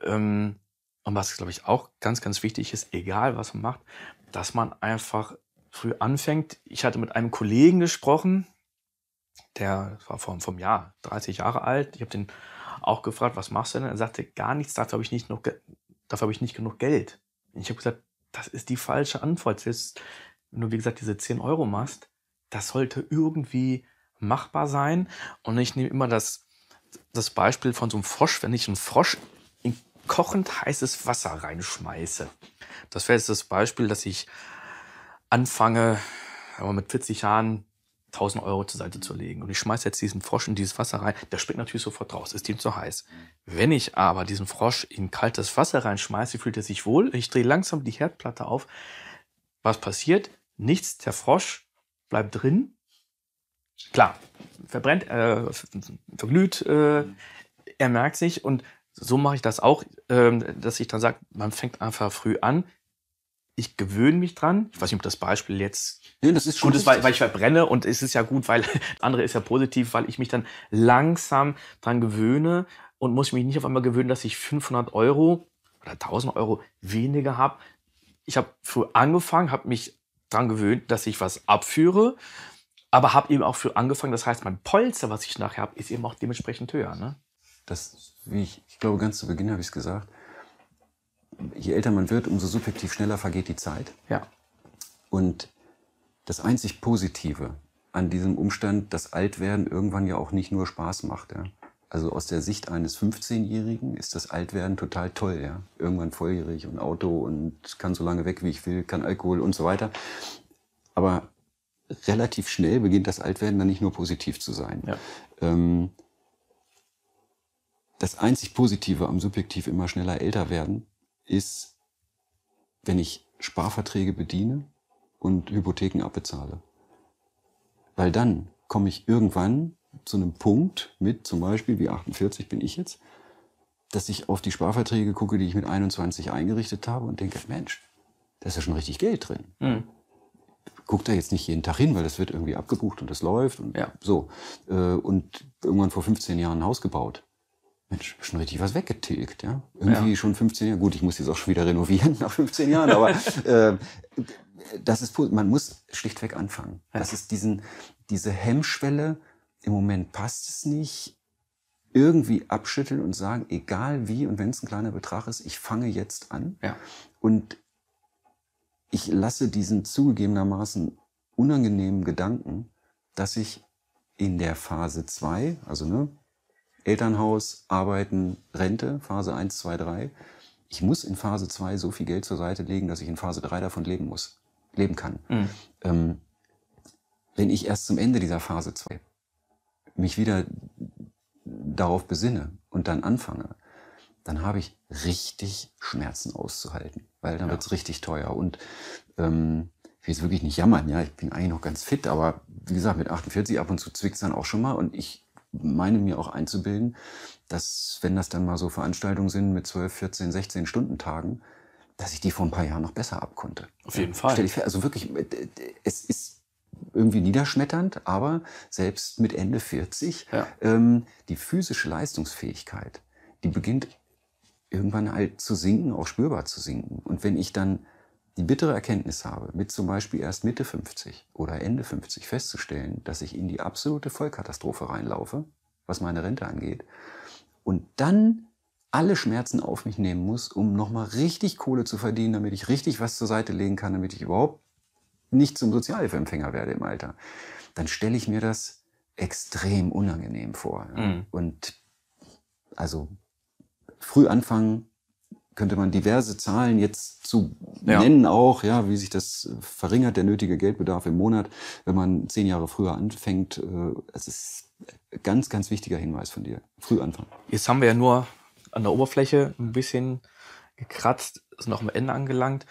Ähm, und was, glaube ich, auch ganz, ganz wichtig ist, egal was man macht, dass man einfach früh anfängt. Ich hatte mit einem Kollegen gesprochen, der war vor, vom Jahr 30 Jahre alt. Ich habe den auch gefragt, was machst du denn? Er sagte, gar nichts, dafür habe ich, nicht noch, dafür habe ich nicht genug Geld. Und ich habe gesagt, das ist die falsche Antwort. Selbst wenn du, wie gesagt, diese 10 Euro machst, das sollte irgendwie machbar sein. Und ich nehme immer das, das Beispiel von so einem Frosch, wenn ich einen Frosch in kochend heißes Wasser reinschmeiße. Das wäre jetzt das Beispiel, dass ich anfange, mit 40 Jahren 1000 Euro zur Seite zu legen und ich schmeiße jetzt diesen Frosch in dieses Wasser rein, der springt natürlich sofort raus, ist ihm zu heiß. Wenn ich aber diesen Frosch in kaltes Wasser reinschmeiße, fühlt er sich wohl, ich drehe langsam die Herdplatte auf. Was passiert? Nichts, der Frosch bleibt drin. Klar, verbrennt, äh, verglüht, äh, er merkt sich und so mache ich das auch, ähm, dass ich dann sage, man fängt einfach früh an, ich gewöhne mich dran. Ich weiß nicht, ob das Beispiel jetzt nee, das ist gut ist, weil, weil, ich verbrenne und es ist ja gut, weil das [LAUGHS] andere ist ja positiv, weil ich mich dann langsam dran gewöhne und muss mich nicht auf einmal gewöhnen, dass ich 500 Euro oder 1000 Euro weniger habe. Ich habe früh angefangen, habe mich dran gewöhnt, dass ich was abführe, aber habe eben auch früh angefangen. Das heißt, mein Polster, was ich nachher habe, ist eben auch dementsprechend höher. Ne? Das, wie ich, ich glaube, ganz zu Beginn habe ich es gesagt je älter man wird, umso subjektiv schneller vergeht die Zeit. Ja. Und das einzig Positive an diesem Umstand, dass Altwerden irgendwann ja auch nicht nur Spaß macht. Ja? Also aus der Sicht eines 15-Jährigen ist das Altwerden total toll. Ja? Irgendwann volljährig und Auto und kann so lange weg, wie ich will, kann Alkohol und so weiter. Aber relativ schnell beginnt das Altwerden dann nicht nur positiv zu sein. Ja. Ähm, das einzig Positive am Subjektiv immer schneller älter werden ist, wenn ich Sparverträge bediene und Hypotheken abbezahle. Weil dann komme ich irgendwann zu einem Punkt mit, zum Beispiel wie 48 bin ich jetzt, dass ich auf die Sparverträge gucke, die ich mit 21 eingerichtet habe und denke, Mensch, da ist ja schon richtig Geld drin. Mhm. Guck da jetzt nicht jeden Tag hin, weil das wird irgendwie abgebucht und das läuft und ja. so. Äh, und irgendwann vor 15 Jahren ein Haus gebaut. Mensch, schon richtig was weggetilgt, ja. Irgendwie ja. schon 15 Jahre. Gut, ich muss jetzt auch schon wieder renovieren [LAUGHS] nach 15 Jahren, aber [LAUGHS] äh, das ist man muss schlichtweg anfangen. Das ist diesen, diese Hemmschwelle, im Moment passt es nicht, irgendwie abschütteln und sagen, egal wie und wenn es ein kleiner Betrag ist, ich fange jetzt an. Ja. Und ich lasse diesen zugegebenermaßen unangenehmen Gedanken, dass ich in der Phase zwei, also ne, Elternhaus, Arbeiten, Rente, Phase 1, 2, 3. Ich muss in Phase 2 so viel Geld zur Seite legen, dass ich in Phase 3 davon leben muss, leben kann. Mhm. Ähm, wenn ich erst zum Ende dieser Phase 2 mich wieder darauf besinne und dann anfange, dann habe ich richtig Schmerzen auszuhalten, weil dann ja. es richtig teuer. Und ähm, ich will jetzt wirklich nicht jammern, ja, ich bin eigentlich noch ganz fit, aber wie gesagt, mit 48 ab und zu zwickt dann auch schon mal und ich meine mir auch einzubilden, dass wenn das dann mal so Veranstaltungen sind mit 12, 14, 16 Stunden Tagen, dass ich die vor ein paar Jahren noch besser abkonnte. Auf jeden Fall. ich also wirklich, äh, es ist irgendwie niederschmetternd, aber selbst mit Ende 40, ja. ähm, die physische Leistungsfähigkeit, die beginnt irgendwann halt zu sinken, auch spürbar zu sinken. Und wenn ich dann die bittere Erkenntnis habe, mit zum Beispiel erst Mitte 50 oder Ende 50 festzustellen, dass ich in die absolute Vollkatastrophe reinlaufe, was meine Rente angeht, und dann alle Schmerzen auf mich nehmen muss, um nochmal richtig Kohle zu verdienen, damit ich richtig was zur Seite legen kann, damit ich überhaupt nicht zum Sozialhilfeempfänger werde im Alter, dann stelle ich mir das extrem unangenehm vor. Mhm. Und also früh anfangen, könnte man diverse Zahlen jetzt zu ja. nennen auch, ja, wie sich das äh, verringert, der nötige Geldbedarf im Monat, wenn man zehn Jahre früher anfängt. Äh, es ist ganz, ganz wichtiger Hinweis von dir. Früh anfangen. Jetzt haben wir ja nur an der Oberfläche ein bisschen gekratzt, sind noch am Ende angelangt.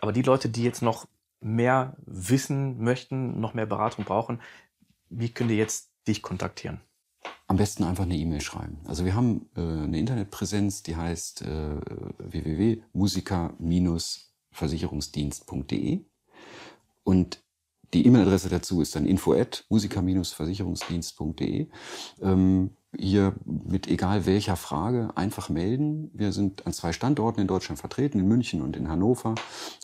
Aber die Leute, die jetzt noch mehr wissen möchten, noch mehr Beratung brauchen, wie können die jetzt dich kontaktieren? am besten einfach eine E-Mail schreiben. Also wir haben äh, eine Internetpräsenz, die heißt äh, www.musiker-versicherungsdienst.de und die E-Mail-Adresse dazu ist dann info at versicherungsdienstde Ähm, hier mit egal welcher Frage einfach melden. Wir sind an zwei Standorten in Deutschland vertreten, in München und in Hannover,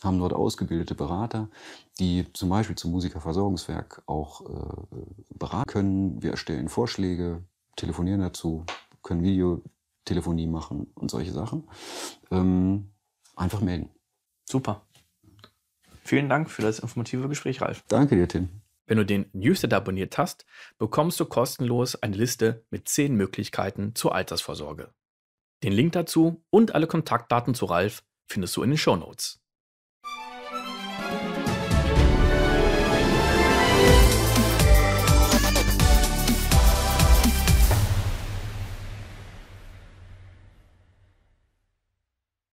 haben dort ausgebildete Berater, die zum Beispiel zum Musikerversorgungswerk auch äh, beraten können. Wir erstellen Vorschläge, telefonieren dazu, können Videotelefonie machen und solche Sachen. Ähm, einfach melden. Super. Vielen Dank für das informative Gespräch, Ralf. Danke dir, Tim. Wenn du den Newsletter abonniert hast, bekommst du kostenlos eine Liste mit 10 Möglichkeiten zur Altersvorsorge. Den Link dazu und alle Kontaktdaten zu Ralf findest du in den Show Notes.